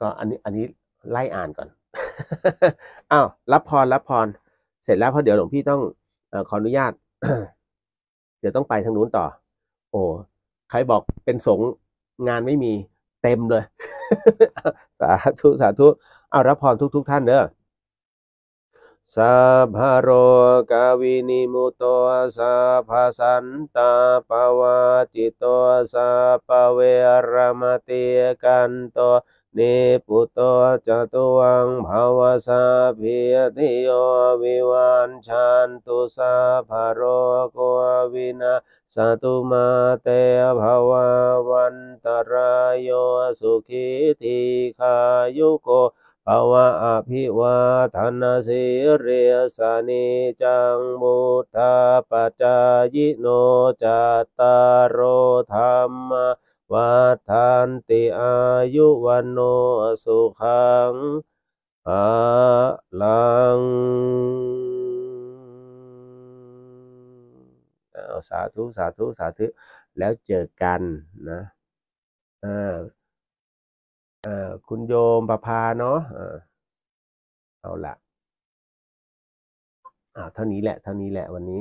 ก็อันนี้อันนี้ไล่อ่านก่อนอ้าวรับพรรับพร เสร็จแล้วเพราะเดี๋ยวหลวงพี่ต้องอขออนุญาต เดี๋ยวต้องไปทางนู้นต่อ โอ้ ใครบอกเป็นสงงานไม่มีเต็มเลย สาธุสาธุเอารับพรทุก ๆ ท่านเนอะสัพพโรกาวินิมุตโตสัพพสันตาปวาจิตโตสัพพเวรมติกันโตนิพุตโตจตุวังภาวสาพิยติโยวิวันชันตุสัพพโรโกวินาสัตุมาเตภวาวันตรายโยสุขิทิขายุโกภาวะอภิวาทนาสิเรียสานิจังบุตธาปจายโนจัตตารโธรรมวัฏานติอายุวันโนสุขังอาลังสาธุสาธุสาธุแล้วเจอกันนะอ่าเออคุณโยมประพาเนาะเอาละอ่าเท่านี้แหละเท่านี้แหละวันนี้